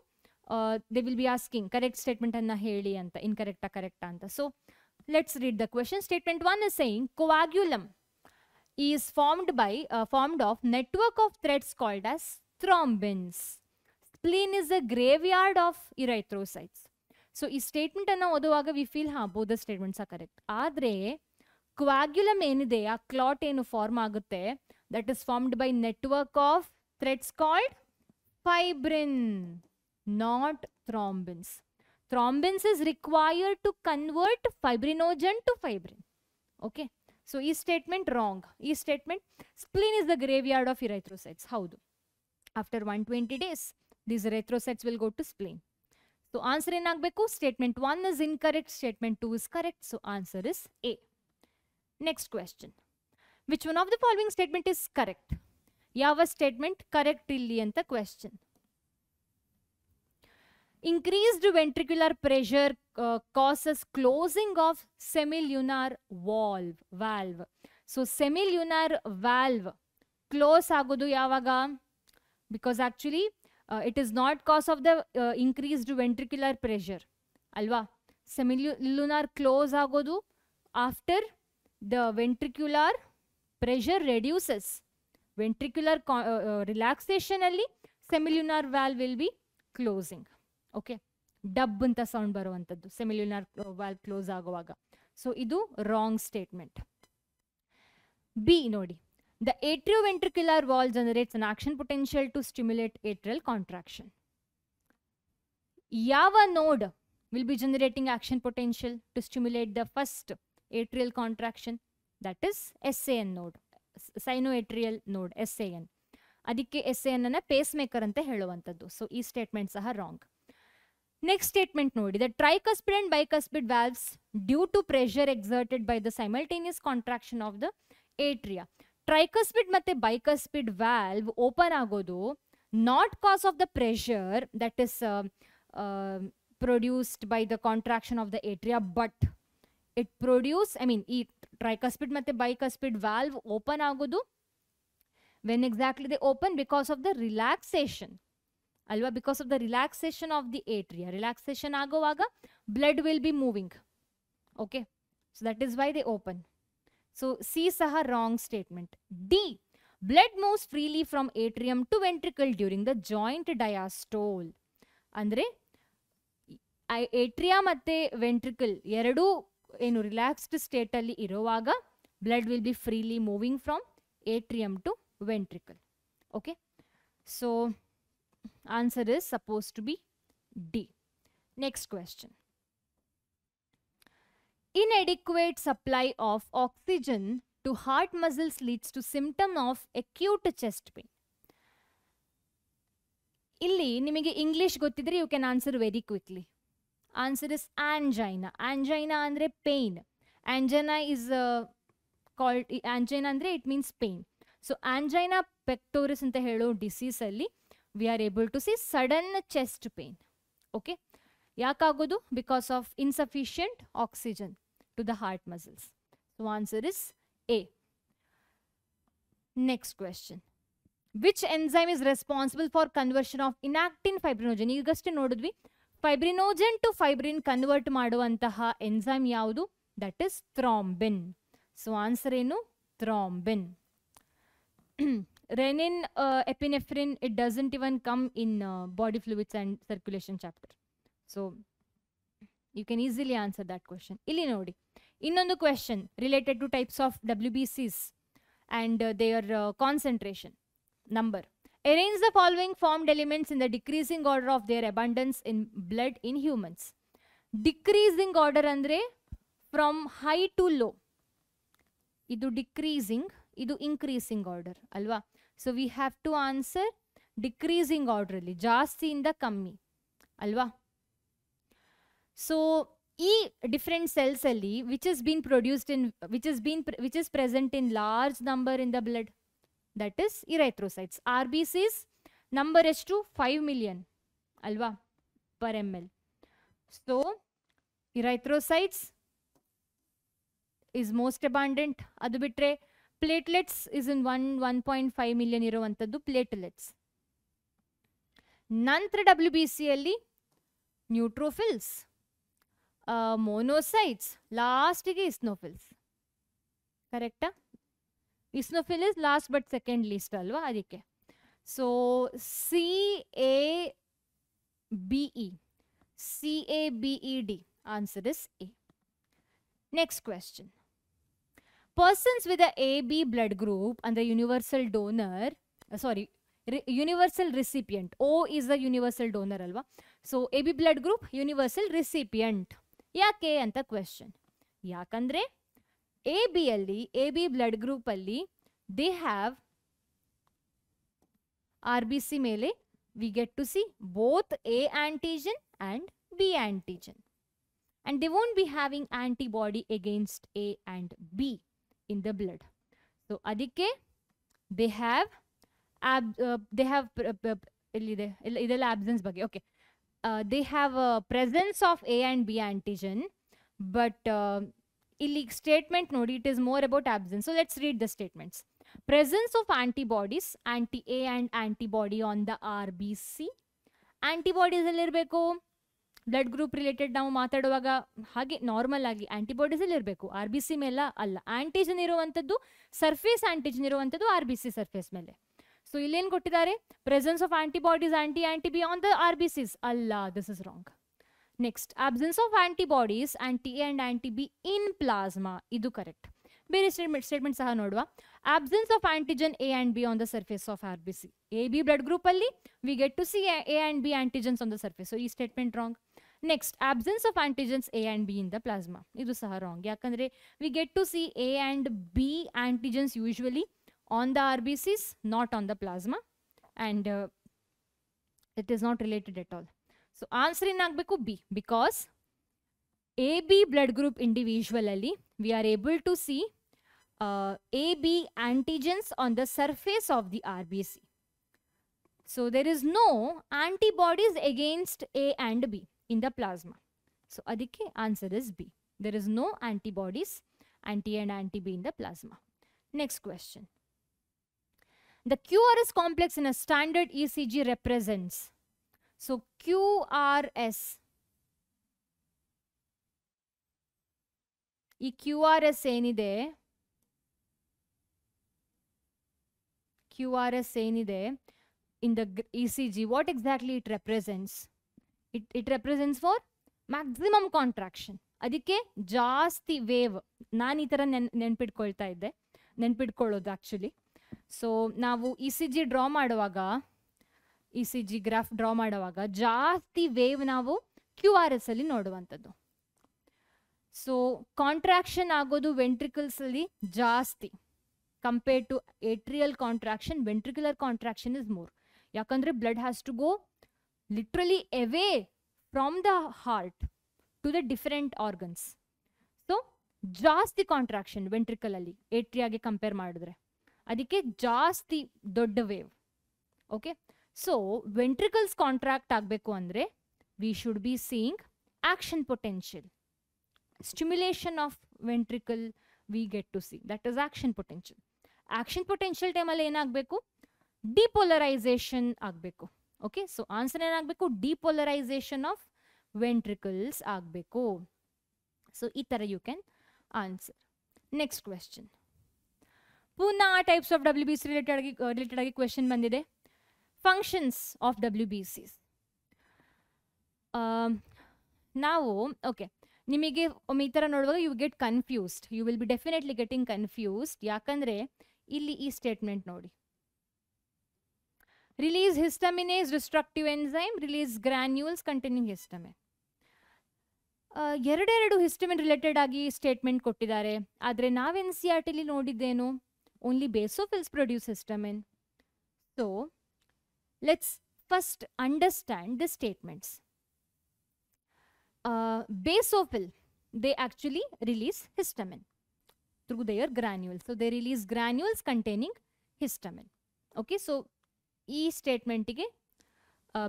Uh, they will be asking correct statement anna heli anta incorrect correct anta so let's read the question statement 1 is saying coagulum is formed by uh, formed of network of threads called as thrombins spleen is a graveyard of erythrocytes so ಈ statement ಅನ್ನ ಓದುವಾಗ we feel ಹಾ ಬೋಧ statements ಆ correct ಆದ್ರೆ ಕ್ವಾಗ್ಯುಲಮ್ ಏನಿದೆ ಆ clot ಏನು ಫಾರ್ಮ್ ಆಗುತ್ತೆ that is formed by network of threads called fibrin not thrombins. Thrombins is required to convert fibrinogen to fibrin. Okay. So, this statement wrong. This statement spleen is the graveyard of erythrocytes. How do? After 120 days, these erythrocytes will go to spleen. So, answer in ಏನಾಗಬೇಕು statement 1 is incorrect, statement 2 is correct. So, answer is A. Next question. Which one of the following statement is correct? ಯಾವ statement correct ಇಲ್ಲಿ the question. Increased ventricular pressure uh, causes closing of semilunar valve. valve. So semilunar valve close agudu yavaga because actually uh, it is not cause of the uh, increased ventricular pressure. Alva semilunar close agodu after the ventricular pressure reduces. Ventricular uh, uh, relaxation relaxationally semilunar valve will be closing. Okay dub ಅಂತ sound ಬರುವಂಥದ್ದು semilunar valve close ಆಗುವಾಗ so ಇದು wrong statement B ನೋಡಿ the atrioventricular valve generates an action potential to stimulate atrial contraction ಯಾವ node will be generating action potential to stimulate the first atrial contraction that is S A N node sinoatrial node N ಅದಕ್ಕೆ S N ಅನ್ನ pacemaker ಅಂತ ಹೇಳುವಂಥದ್ದು so ಈ statement ಸಹ wrong Next statement ನೋಡಿ the tricuspid and bicuspid valves due to pressure exerted by the simultaneous contraction of the atria. Tricuspid mathe bicuspid valve open ಆಗೋದು not cause of the pressure that is uh, uh, produced by the contraction of the atria but it produce I mean ಈ tricuspid mathe bicuspid valve open ಆಗೋದು when exactly they open because of the relaxation ಅಲ್ವಾ because of the relaxation of the atria relaxation ಆಗುವಾಗ blood will be moving okay so that is why they open so C ಸಹ wrong statement D blood moves freely from atrium to ventricle during the joint diastole ಅಂದರೆ atria ಮತ್ತು ventricle ಎರಡೂ ಏನು relaxed ಸ್ಟೇಟಲ್ಲಿ ಇರುವಾಗ blood will be freely moving from atrium to ventricle okay so answer is supposed to be D. Next question. Inadequate supply of oxygen to heart muscles leads to symptom of acute chest pain. Illi, nimige English gottidre, you can answer very quickly. Answer is angina. Angina andre pain. Angina is uh, called, angina andre it means pain. So angina pectoris in the hello disease alli we are able to see sudden chest pain. Okay. Yakagudu because of insufficient oxygen to the heart muscles. So answer is A. Next question. Which enzyme is responsible for conversion of inactin fibrinogen? Igasti nodudvi. Fibrinogen to fibrin convert antaha enzyme yaudu. That is thrombin. So answer enu thrombin. renin uh, epinephrine it doesn't even come in uh, body fluids and circulation chapter so you can easily answer that question illi nodi innondu question related to types of wbcs and their uh, concentration number arrange the following formed elements in the decreasing order of their abundance in blood in humans decreasing order andre from high to low idu decreasing idu increasing order alwa so we have to answer decreasing ಆರ್ಡ್ರಲ್ಲಿ ಜಾಸ್ತಿಯಿಂದ ಕಮ್ಮಿ ಅಲ್ವಾ so ಈ different cells ಅಲ್ಲಿ which is been produced in which is been which is present in large number in the blood that is erythrocytes R B Cs number ಎಷ್ಟು five million ಅಲ್ವಾ per M L so erythrocytes is most abundant ಅದು ಬಿಟ್ಟರೆ platelets is in 1 1.5 million ಇರುವಂಥದ್ದು platelets ನಂತರ W B ಸಿಯಲ್ಲಿ neutrophils ಮೊನೋಸೈಟ್ಸ್ ಲಾಸ್ಟಿಗೆ eosinophils ಕರೆಕ್ಟಾ eosinophil is last but second least ಅಲ್ವಾ ಅದಕ್ಕೆ so C A B E C A B E D answer is A next question persons with a AB blood group and the universal donor, uh, sorry, universal recipient. O is the universal donor, alva. So AB blood group, universal recipient. Yeah, K and the question. Yeah, kandre? AB alli, AB blood group alli, they have RBC mele, we get to see both A antigen and B antigen. And they won't be having antibody against A and B in the blood. So ಅದಕ್ಕೆ they have ab uh, they have uh, ಇಲ್ಲಿದೆ ಇದೆಲ್ಲ absence bage okay uh, they have a presence of A and B antigen but uh, statement ನೋಡಿ it is more about absence so let's read the statements presence of antibodies anti A and antibody on the RBC antibodies ಎಲ್ಲಿರಬೇಕು blood group related ನಾವು ಮಾತಾಡುವಾಗ ಹಾಗೆ normal ಆಗಿ antibodies ಅಲ್ಲಿ ಇರಬೇಕು R B C ಮೇಲೆ ಅಲ್ಲ ಆಂಟಿಜನ್ ಇರುವಂಥದ್ದು ಸರ್ಫೇಸ್ ಆಂಟಿಜನ್ ಇರುವಂಥದ್ದು ಆರ್ ಬಿ ಸಿ ಸರ್ಫೇಸ್ ಮೇಲೆ ಸೊ ಇಲ್ಲೇನು ಕೊಟ್ಟಿದ್ದಾರೆ presence of antibodies anti anti B on the R B Cs ಅಲ್ಲ this is wrong next absence of antibodies anti A and anti B in plasma ಇದು correct ಬೇರೆ statement statement ಸಹ ನೋಡುವ absence of antigen A and B on the surface of R B C A B blood ಗ್ರೂಪಲ್ಲಿ we get to see A and B antigens on the surface so ಈ statement wrong Next, absence of antigens A and B in the plasma. ಇದು ಸಹ wrong ಯಾಕಂದರೆ we get to see A and B antigens usually on the R B Cs not on the plasma and it is not related at all so answer ಏನಾಗಬೇಕು B because A B blood group ಇಂಡಿವಿಜುವಲಲ್ಲಿ we are able to see A B antigens on the surface of the R B C so there is no antibodies against A and B in the plasma. So Adike answer is B. There is no antibodies anti and anti-B in the plasma. Next question. The QRS complex in a standard ECG represents. So QRS. E QRS R S QRS Q R S in the ECG. What exactly it represents? It it represents for maximum contraction ಅದಕ್ಕೆ ಜಾಸ್ತಿ wave ನಾನು ಈ ಥರ ನೆನ್ ನೆನ್ಪಿಟ್ಕೊಳ್ತಾ ಇದ್ದೆ ನೆನ್ಪಿಟ್ಕೊಳ್ಳೋದು actually so ನಾವು ಇ ಸಿ ಜಿ ಡ್ರಾ ಮಾಡುವಾಗ E C G graph draw ಮಾಡುವಾಗ ಜಾಸ್ತಿ ವೇವ್ ನಾವು ಕ್ಯೂ ಆರ್ ಎಸ್ ಅಲ್ಲಿ ನೋಡುವಂಥದ್ದು ಸೊ ಕಾಂಟ್ರಾಕ್ಷನ್ ಆಗೋದು ವೆಂಟ್ರಿಕಲ್ಸಲ್ಲಿ ಜಾಸ್ತಿ compare to atrial contraction ventricular contraction is more ಯಾಕಂದರೆ blood has to go literally away from the heart to the different organs so ಜಾಸ್ತಿ ಕಾಂಟ್ರಾಕ್ಷನ್ ವೆಂಟ್ರಿಕಲಲ್ಲಿ ಏಟ್ರಿಯಾಗೆ ಕಂಪೇರ್ ಮಾಡಿದ್ರೆ ಅದಕ್ಕೆ ಜಾಸ್ತಿ ದೊಡ್ಡ wave okay so ventricles contract ಆಗಬೇಕು ಅಂದರೆ we should be seeing action potential stimulation of ventricle we get to see that is action potential action potential ಟೈಮಲ್ಲಿ ಏನಾಗಬೇಕು ಡಿಪೋಲರೈಸೇಷನ್ ಆಗಬೇಕು ಓಕೆ ಸೊ ಆನ್ಸರ್ ಏನಾಗಬೇಕು ಡಿಪೋಲರೈಸೇಷನ್ ಆಫ್ ವೆಂಟ್ರಿಕಲ್ಸ್ ಆಗಬೇಕು ಸೊ ಈ ಥರ you can answer next question ಪುನಃ types of W B C related ಆಗಿ related ಆಗಿ ಕ್ವೆಶನ್ ಬಂದಿದೆ functions of W B C ನಾವು ಓಕೆ ನಿಮಗೆ ಈ ಥರ ನೋಡುವಾಗ you get confused you will be definitely getting confused ಯಾಕಂದರೆ ಇಲ್ಲಿ ಈ ಸ್ಟೇಟ್ಮೆಂಟ್ ನೋಡಿ release histamine histaminase destructive enzyme release granules containing histamine uh, erade eradu histamine related agi statement kottidare adre nav ncrt li nodiddenu only basophils produce histamine so let's first understand the statements uh, basophil they actually release histamine through their granules so they release granules containing histamine okay so ಈ ಸ್ಟೇಟ್ಮೆಂಟಿಗೆ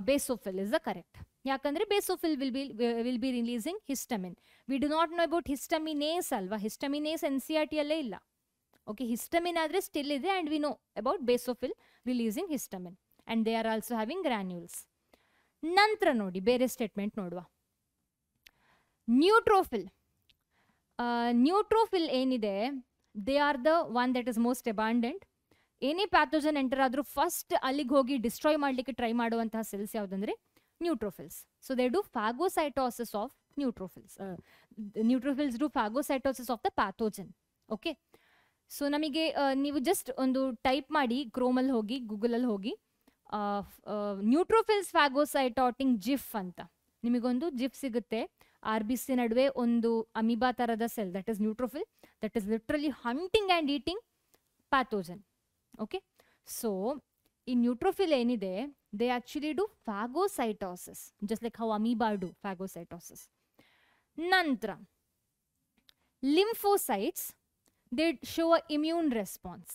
basophil is the correct ಯಾಕಂದರೆ basophil will be will be releasing histamine we do not know about histaminase ಅಲ್ವಾ histaminase N C R ಟಿಯಲ್ಲೇ ಇಲ್ಲ okay histamine ಆದರೆ still ಇದೆ and we know about basophil releasing histamine and they are also having granules ನಂತರ ನೋಡಿ ಬೇರೆ statement ನೋಡುವ neutrophil neutrophil ಏನಿದೆ they are the one that is most abundant ಏನೇ ಪ್ಯಾಥೋಜನ್ ಎಂಟರ್ ಆದರೂ ಫಸ್ಟ್ ಅಲ್ಲಿಗೆ ಹೋಗಿ ಡಿಸ್ಟ್ರಾಯ್ ಮಾಡಲಿಕ್ಕೆ ಟ್ರೈ ಮಾಡುವಂತಹ ಸೆಲ್ಸ್ ಯಾವುದಂದ್ರೆ neutrophils so they do phagocytosis of neutrophils neutrophils do phagocytosis of the pathogen okay so ನಮಗೆ ನೀವು ಜಸ್ಟ್ ಒಂದು ಟೈಪ್ ಮಾಡಿ ಕ್ರೋಮಲ್ಲಿ ಹೋಗಿ ಗೂಗಲಲ್ಲಿ ಹೋಗಿ ನ್ಯೂಟ್ರೋಫಿಲ್ಸ್ ಫ್ಯಾಗೋಸೈಟೋಟಿಂಗ್ ಜಿಫ್ ಅಂತ ನಿಮಗೊಂದು ಜಿಫ್ ಸಿಗುತ್ತೆ ಆರ್ ಬಿ ಸಿ ನಡುವೆ ಒಂದು ಅಮಿಬಾ ಥರದ cell that is neutrophil that is literally hunting and eating pathogen okay so ಈ ನ್ಯೂಟ್ರೋಫಿಲ್ ಏನಿದೆ they actually do phagocytosis just like how amoeba do phagocytosis ನಂತರ lymphocytes they show a immune response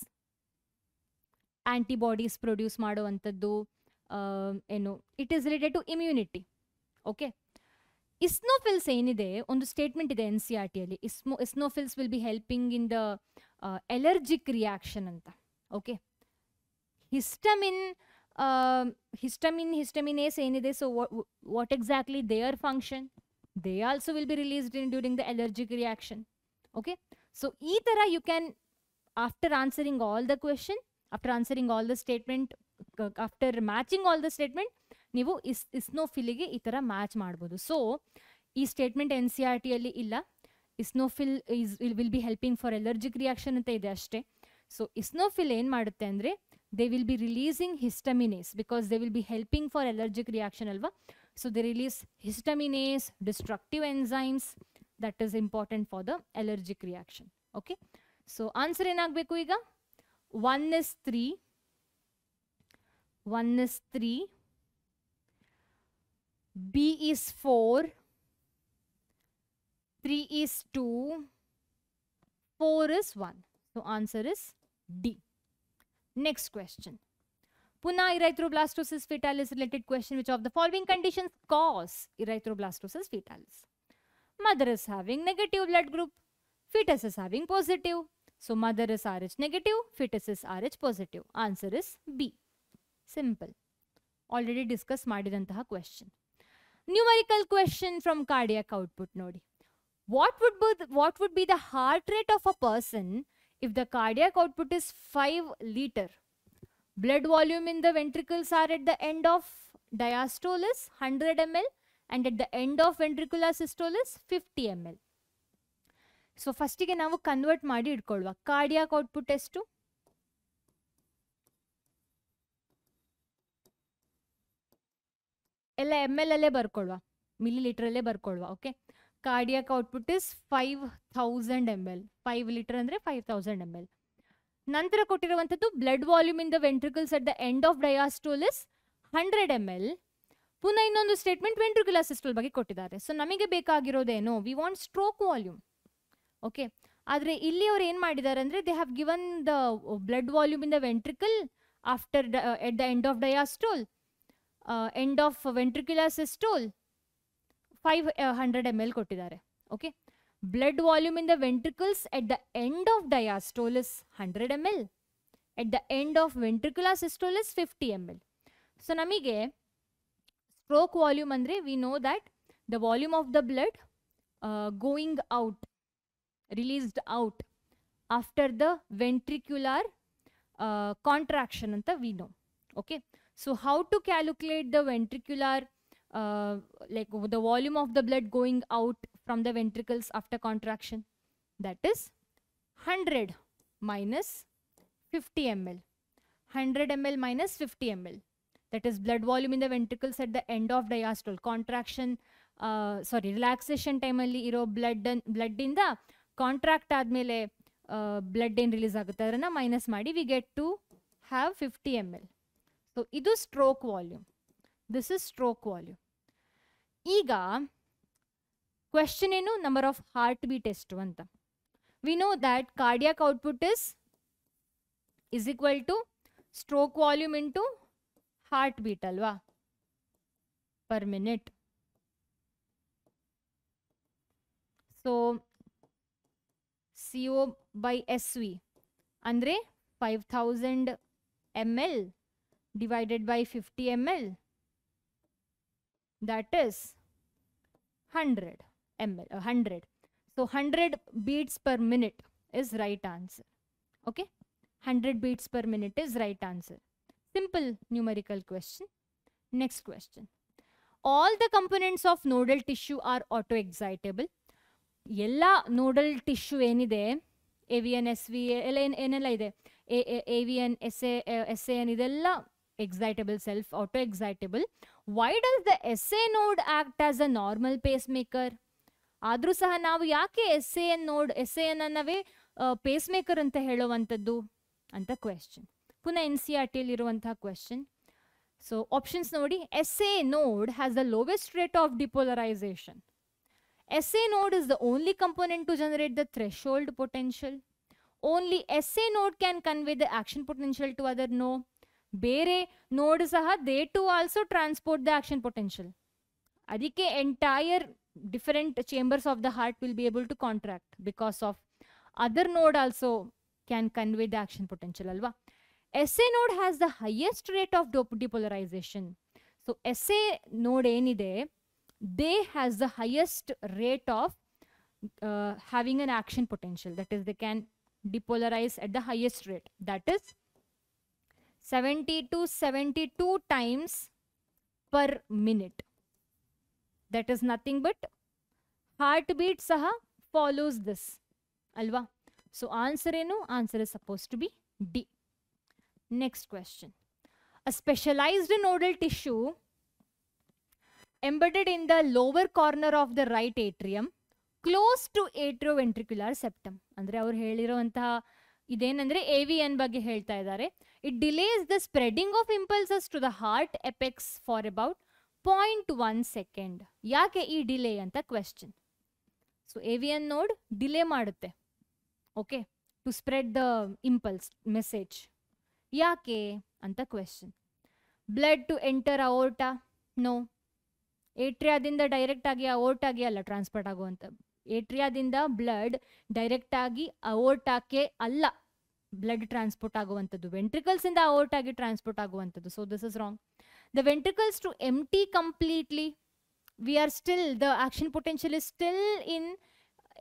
antibodies produce ಮಾಡುವಂಥದ್ದು ಏನು it is related to immunity okay eosinophils ಏನಿದೆ ಒಂದು statement ಇದೆ N C R ಟಿಯಲ್ಲಿ ಇಸ್ಮೋ eosinophils will be helping in the allergic reaction ಅಂತ okay histamine uh, histamine histaminase anidase so what what exactly their function they also will be released in during the allergic reaction okay so etara you can after answering all the question after answering all the statement after matching all the statement ನೀವು ಇಸ್ ಇಸ್ನೋಫಿಲಿಗೆ ಈ ಥರ match ಮಾಡ್ಬೋದು so ಈ statement N C R ಟಿಯಲ್ಲಿ ಇಲ್ಲ eosinophil is will will be helping for allergic reaction ಅಂತ ಇದೆ ಅಷ್ಟೇ So isnophil they will be releasing histaminase because they will be helping for allergic reaction alva. So they release histaminease, destructive enzymes that is important for the allergic reaction. Okay. So answer in one is three. One is three. B is 4, 3 is 2, 4 is 1. So answer is D. Next question. Puna erythroblastosis fetalis related question which of the following conditions cause erythroblastosis fetalis? Mother is having negative blood group, fetus is having positive. So mother is Rh negative, fetus is Rh positive. Answer is B. Simple. Already discussed ಮಾಡಿದಂತಹ question. Numerical question from cardiac output Nodi. what would be the heart rate of a person if the cardiac output is 5 liter, blood volume in the ventricles are at the end of diastole is 100 ml and at the end of ventricular systole is 50 ml. So first ನಾವು convert ಮಾಡಿ ಇಟ್ಕೊಳ್ಳುವ cardiac output ಎಷ್ಟು Cardiac output is two. ಬರ್ಕೊಳ್ವಾ ಮಿಲಿ ಲೀಟ್ರಲ್ಲೇ ಬರ್ಕೊಳ್ವಾ Okay. Thousand M L five litre ಅಂದರೆ five thousand M L ನಂತರ ಕೊಟ್ಟಿರುವಂಥದ್ದು blood volume in the ventricles at the end of diastole is hundred M L ಪುನಃ ಇನ್ನೊಂದು ಸ್ಟೇಟ್ಮೆಂಟ್ ವೆಂಟ್ರಿಕ್ಯುಲರ್ ಸಿಸ್ಟೋಲ್ ಬಗ್ಗೆ ಕೊಟ್ಟಿದ್ದಾರೆ ಸೊ ನಮಗೆ ಬೇಕಾಗಿರೋದೇನು we want stroke volume okay ಆದರೆ ಇಲ್ಲಿ ಅವ್ರು ಏನು ಮಾಡಿದ್ದಾರೆ ಅಂದರೆ they have given the blood volume in the ventricle after at the end of diastole end of ventricular systole 500 ml ಕೊಟ್ಟಿದ್ದಾರೆ okay blood volume in the ventricles at the end of diastole is 100 ml at the end of ventricular systole is 50 ml so ನಮಗೆ stroke volume ಅಂದ್ರೆ we know that the volume of the blood going out released out after the ventricular contraction ಅಂತ we know okay so how to calculate the ವೆಂಟ್ರಿಕुलर Uh, like the volume of the blood going out from the ventricles after contraction that is 100 minus 50 ml 100 ml minus 50 ml that is blood volume in the ventricles at the end of diastole contraction uh, sorry relaxation ಟೈಮಲ್ಲಿ ಇರೋ blood blood ಇಂದ contract the blood ಏನು release ಆಗುತ್ತೆ ಅದನ್ನು minus minus maadi we get to have 50 mL. So, idu stroke volume. This is stroke volume. Ega question no number of heartbeat test. We know that cardiac output is is equal to stroke volume into heartbeat alva per minute. So CO by SV Andre 5000 ml divided by 50 ml that is 100 ml, 100. Uh, so 100 beats per minute is right answer. Okay. 100 beats per minute is right answer. Simple numerical question. Next question. All the components of nodal tissue are autoexcitable. Yella nodal tissue ಏನಿದೆ A V N S V ಎಲ್ಲ ಏನು ಏನೆಲ್ಲ ಇದೆ A V N S why does the S A node act as a normal pacemaker ಆದರೂ ಸಹ ನಾವು ಯಾಕೆ S A N node S A N ಅನ್ನವೇ ಪೇಸ್ ಮೇಕರ್ ಅಂತ ಹೇಳುವಂಥದ್ದು ಅಂತ ಕ್ವೆಶ್ಚನ್ ಪುನಃ ಎನ್ ಸಿ ಆರ್ ಟಿಯಲ್ಲಿರುವಂತಹ ಕ್ವೆಶ್ಚನ್ ಸೊ ಆಪ್ಷನ್ಸ್ ನೋಡಿ S A node has the lowest rate of depolarisation S A node is the only component to generate the threshold potential only S A node can convey the action potential to other no ಬೇರೆ node ಸಹ they to also transport the action potential ಅದಕ್ಕೆ entire different chambers of the heart will be able to contract because of other node also can convey the action potential ಅಲ್ವಾ S A node has the highest rate of dope depolarisation so S A node ಏನಿದೆ they has the highest rate of having an action potential that is they can depolarise at the highest rate that is 70 to 72 times per minute. That is nothing but heartbeat saha follows this. Alva. So answer no. Answer is supposed to be D. Next question. A specialized nodal tissue embedded in the lower corner of the right atrium close to atrioventricular septum. aur ಅವ್ರು ಹೇಳಿರುವಂತಹ ಇದೇನಂದ್ರೆ A V N ಬಗ್ಗೆ ಹೇಳ್ತಾ ಇದ್ದಾರೆ it delays the spreading of impulses to the heart apex for about point one second ಯಾಕೆ ಈ delay ಅಂತ question so N node delay ಮಾಡುತ್ತೆ okay to spread the impulse message ಯಾಕೆ ಅಂತ ಕ್ವೆಶನ್ ಬ್ಲಡ್ ಟು ಎಂಟರ್ ಓಟ no ಏಟ್ರಿಯಾದಿಂದ direct ಆಗಿ ಆಗಿ ಅಲ್ಲ ಟ್ರಾನ್ಸ್ಪೋರ್ಟ್ ಆಗುವಂಥ ಏಟ್ರಿಯಾದಿಂದ ಬ್ಲಡ್ ಡೈರೆಕ್ಟ್ ಆಗಿ ಅವೋರ್ಟಾಕ್ಕೆ ಅಲ್ಲ ಬ್ಲಡ್ ಟ್ರಾನ್ಸ್ಪೋರ್ಟ್ ಆಗುವಂಥದ್ದು ವೆಂಟ್ರಿಕಲ್ಸ್ ಇಂದ ಅವೋರ್ಟ್ ಆಗಿ ಟ್ರಾನ್ಸ್ಪೋರ್ಟ್ ಆಗುವಂಥದ್ದು so this is wrong the ventricles to empty completely we are still the action potential is still in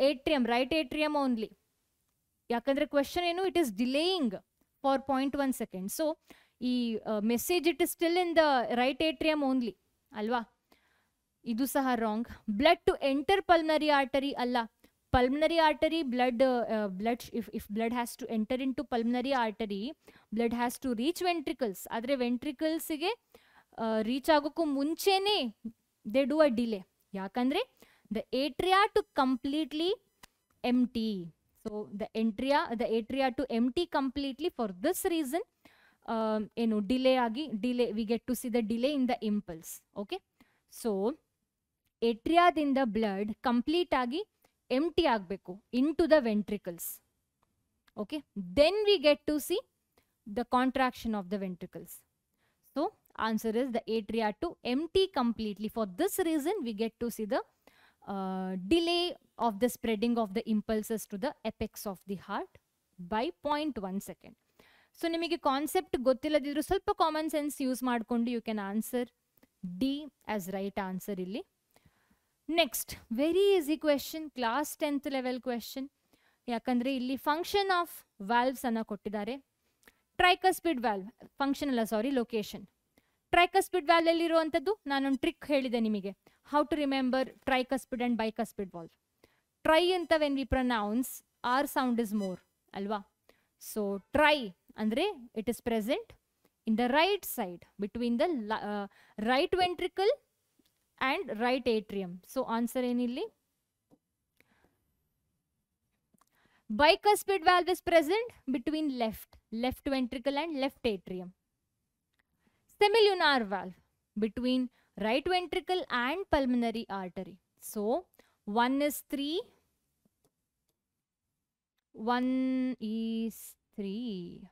atrium right atrium only ಯಾಕಂದ್ರೆ ಕ್ವೆಶನ್ ಏನು it is delaying for point one second so ಈ message it is still in the right atrium only ಅಲ್ವಾ ಇದು ಸಹ wrong blood to enter pulmonary artery ಅಲ್ಲ pulmonary artery blood blood if if blood has to enter in to pulmonary artery blood has to reach ventricles ಆದರೆ ವೆಂಟ್ರಿಕಲ್ಸ್ಗೆ reach ಆಗೋಕ್ಕೂ ಮುಂಚೆನೇ they do a delay ಯಾಕಂದರೆ the atria to completely empty so the atria the atria to empty completely for this reason ಏನು delay ಆಗಿ delay we get to see the delay in the impulse okay so ಏಟ್ರಿಯಾದಿಂದ blood complete ಆಗಿ empty ಆಗಬೇಕು into the ventricles okay then we get to see the contraction of the ventricles so answer is the atria to empty completely for this reason we get to see the delay of the spreading of the impulses to the apex of the heart by point one second so ನಿಮಗೆ concept ಗೊತ್ತಿಲ್ಲದಿದ್ರೂ ಸ್ವಲ್ಪ common sense use ಮಾಡಿಕೊಂಡು you can answer D as right answer ಇಲ್ಲಿ next very easy question class tenth level question ಯಾಕಂದರೆ ಇಲ್ಲಿ function of valves ಅನ್ನು ಕೊಟ್ಟಿದ್ದಾರೆ speed valve function ಅಲ್ಲ ಸಾರಿ ಲೊಕೇಶನ್ ಟ್ರೈಕಸ್ಪೀಡ್ ವ್ಯಾಲ್ವ್ ಎಲ್ಲಿರುವಂಥದ್ದು ನಾನೊಂದು ಟ್ರಿಕ್ ಹೇಳಿದೆ ನಿಮಗೆ how to remember tricuspid and bicuspid valve tri ಅಂತ when we pronounce R sound is more ಅಲ್ವಾ ಸೊ ಟ್ರೈ ಅಂದರೆ it is present in the right side between the right ventricle and right atrium. So answer ಏನಿಲ್ಲಿ bicuspid valve is present between left, left ventricle and left atrium. Semilunar valve between right ventricle and pulmonary artery. So, one is 3, one is 3.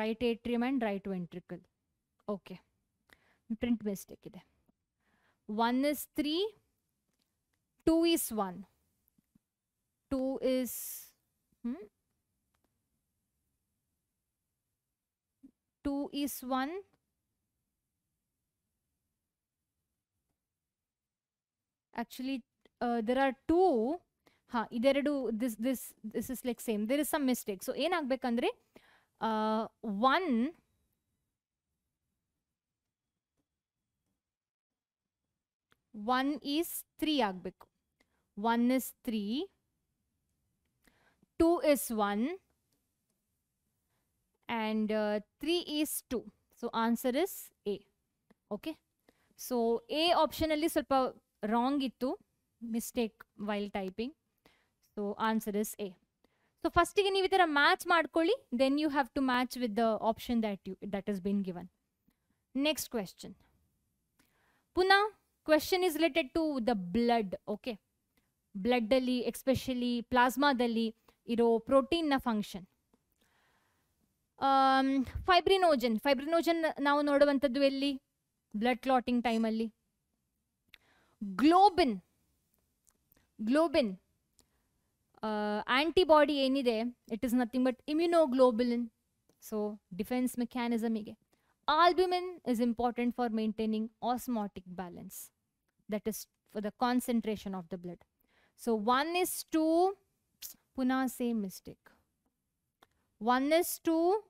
Right atrium and right ventricle. Print mistake one ಇದೆ three two three one two one two is one actually uh, there are two ha two ಹಾಂ this this this this is like same there is some mistake so ಏನಾಗಬೇಕಂದ್ರೆ one 1 is 3 ಆಗಬೇಕು 1 is 3 2 is 1 and uh, 3 is 2 so answer is A okay so A optionally ಅಲ್ಲಿ ಸ್ವಲ್ಪ wrong ಇತ್ತು mistake while typing so answer is A so first ಗೆ ನೀವು ಇದರ match ಮಾಡ್ಕೊಳ್ಳಿ then you have to match with the option that you that has been given next question Puna question is related to the blood okay blood dali especially plasma deli. iro protein na function um fibrinogen fibrinogen now nodavantadu elli blood clotting time alli globin globin uh, antibody enide it is nothing but immunoglobulin so defense mechanism ige albumin is important for maintaining osmotic balance that is for the concentration of the blood. So 1 is 2, Puna same mistake. 1 is 2,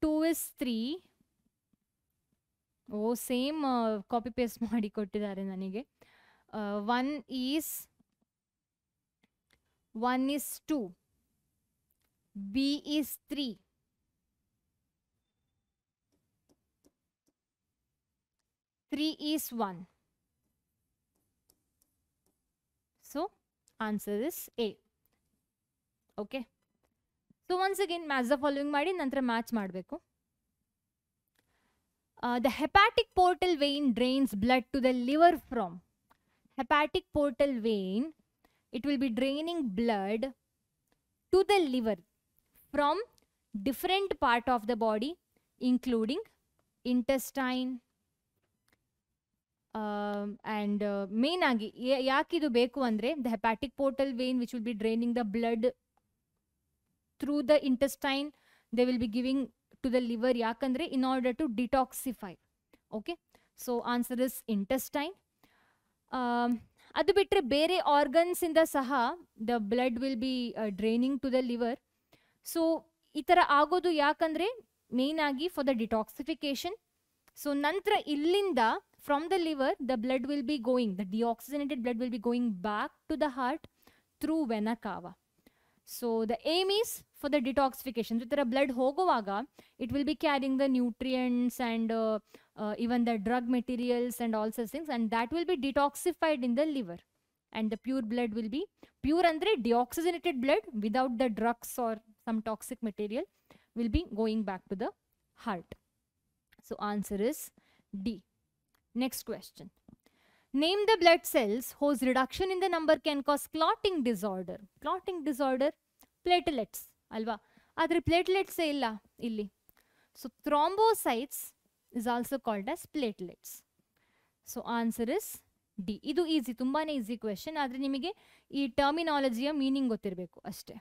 2 is 3. Oh, same uh, copy paste ಮಾಡಿ ಕೊಟ್ಟಿದ್ದಾರೆ ನನಗೆ uh, one is 1 is 2, B is 3. Three is one. answer is A. Okay. So once again, match the following maadi, nantra match maadbeko. Uh, the hepatic portal vein drains blood to the liver from hepatic portal vein. It will be draining blood to the liver from different part of the body, including intestine, and um, main uh, ಆಗಿ ಯಾಕೆ ಇದು ಬೇಕು ಅಂದರೆ the hepatic portal vein which will be draining the blood through the intestine they will be giving to the liver ಯಾಕಂದರೆ in order to detoxify okay so answer is intestine ಅದು ಬಿಟ್ಟರೆ ಬೇರೆ ಆರ್ಗನ್ಸಿಂದ ಸಹ the blood will be draining to the liver so ಈ ಥರ ಆಗೋದು ಯಾಕಂದರೆ ಮೇನ್ ಆಗಿ ಫಾರ್ ದ ಡಿಟಾಕ್ಸಿಫಿಕೇಶನ್ ಸೊ ನಂತರ ಇಲ್ಲಿಂದ From the liver, the blood will be going, the deoxygenated blood will be going back to the heart through vena cava. So the aim is for the detoxification. So blood hogovaga, it will be carrying the nutrients and uh, uh, even the drug materials and all such things and that will be detoxified in the liver. And the pure blood will be pure andre deoxygenated blood without the drugs or some toxic material will be going back to the heart. So answer is D. Next question. Name the blood cells whose reduction in the number can cause clotting disorder. Clotting disorder, platelets. Alba, Adri platelets say illa. Illi. So thrombocytes is also called as platelets. So answer is D. This easy. Tumba easy question. Adri nimige e terminology meaning gotirbeko. Aste.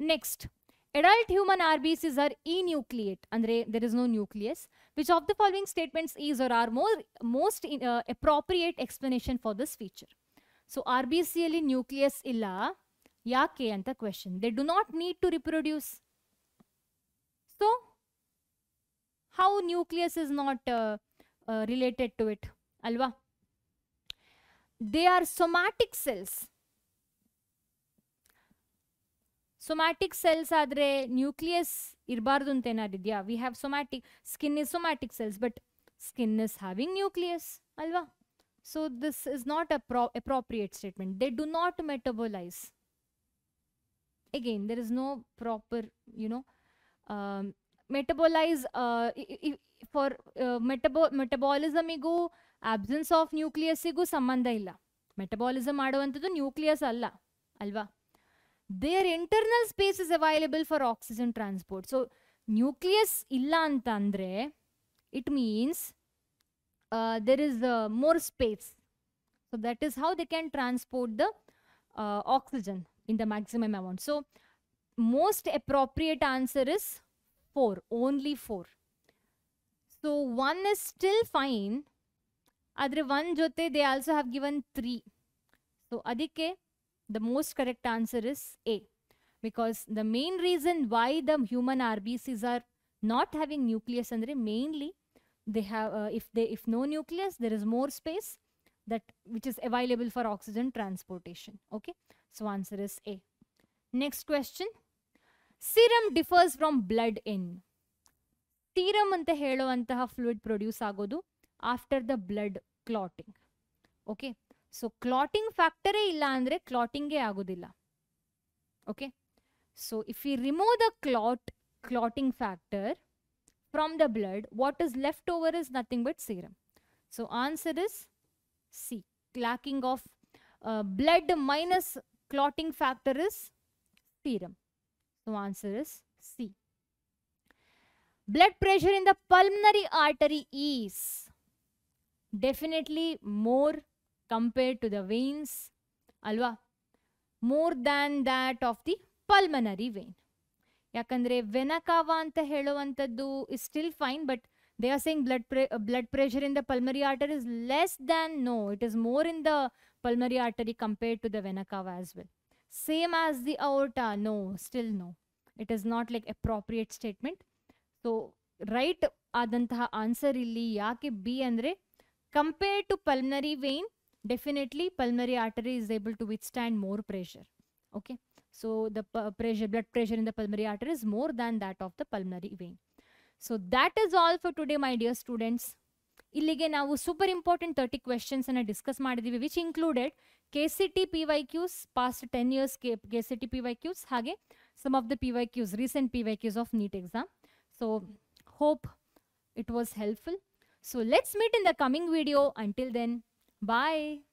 Next adult human RBCs are enucleate, and there is no nucleus. Which of the following statements is or are most uh, appropriate explanation for this feature? So RBCL nucleus illa, yake and the question. They do not need to reproduce. So how nucleus is not uh, uh, related to it? Alva. They are somatic cells. Somatic cells ಆದರೆ nucleus ಇರಬಾರ್ದು ಅಂತ ಏನಾದ್ರು ಇದೆಯಾ we have somatic skin is somatic cells but skin is having nucleus ಅಲ್ವಾ so this is not appro appropriate statement they do not metabolise again there is no proper you know um, for uh, ಮೆಟಬಾಲಿಸಮಿಗೂ absence of ನ್ಯೂಕ್ಲಿಯಸ್ಸಿಗೂ ಸಂಬಂಧ ಇಲ್ಲ metabolism ಮಾಡುವಂಥದ್ದು nucleus ಅಲ್ಲ ಅಲ್ವಾ their internal space is available for oxygen transport. So, nucleus illa antandre, it means uh, there is uh, more space. So, that is how they can transport the uh, oxygen in the maximum amount. So, most appropriate answer is 4, only 4. So, 1 is still fine. Adre one jote they also have given three. So adike. The most correct answer is A because the main reason why the human RBCs are not having nucleus and mainly they have uh, if they if no nucleus there is more space that which is available for oxygen transportation okay so answer is A. Next question serum differs from blood in serum anta ha fluid produce agodu after the blood clotting. Okay. So clotting ಫ್ಯಾಕ್ಟರೇ ಇಲ್ಲ ಅಂದರೆ ಕ್ಲಾಟಿಂಗೇ ಆಗೋದಿಲ್ಲ okay so if you remove the clot clotting factor from the blood what is left over is nothing but serum so answer is C clotting of blood minus clotting factor is serum so answer is C blood pressure in the pulmonary artery is definitely more compared to the veins alwa more than that of the pulmonary vein ಯಾಕಂದರೆ vena cava ಅಂತ ಹೇಳುವಂಥದ್ದು is still fine but they are saying blood pre blood pressure in the pulmonary artery is less than no it is more in the pulmonary artery compared to the vena cava as well same as the aorta no still no it is not like appropriate statement so right ಆದಂತಹ answer ಇಲ್ಲಿ ಯಾಕೆ B ಅಂದರೆ compared to pulmonary vein definitely pulmonary artery is able to withstand more pressure okay so the pressure blood pressure in the pulmonary artery is more than that of the pulmonary vein so that is all for today my dear students ಇಲ್ಲಿಗೆ ನಾವು super important thirty questions ಮಾಡಿದ್ದೀವಿ which included K C T P Y Qs past ten years K K C T P Y Qs ಹಾಗೆ some of the P Y Qs recent P Y Qs of NEET exam so hope it was helpful. So let's meet in the coming video. Until then, Bye.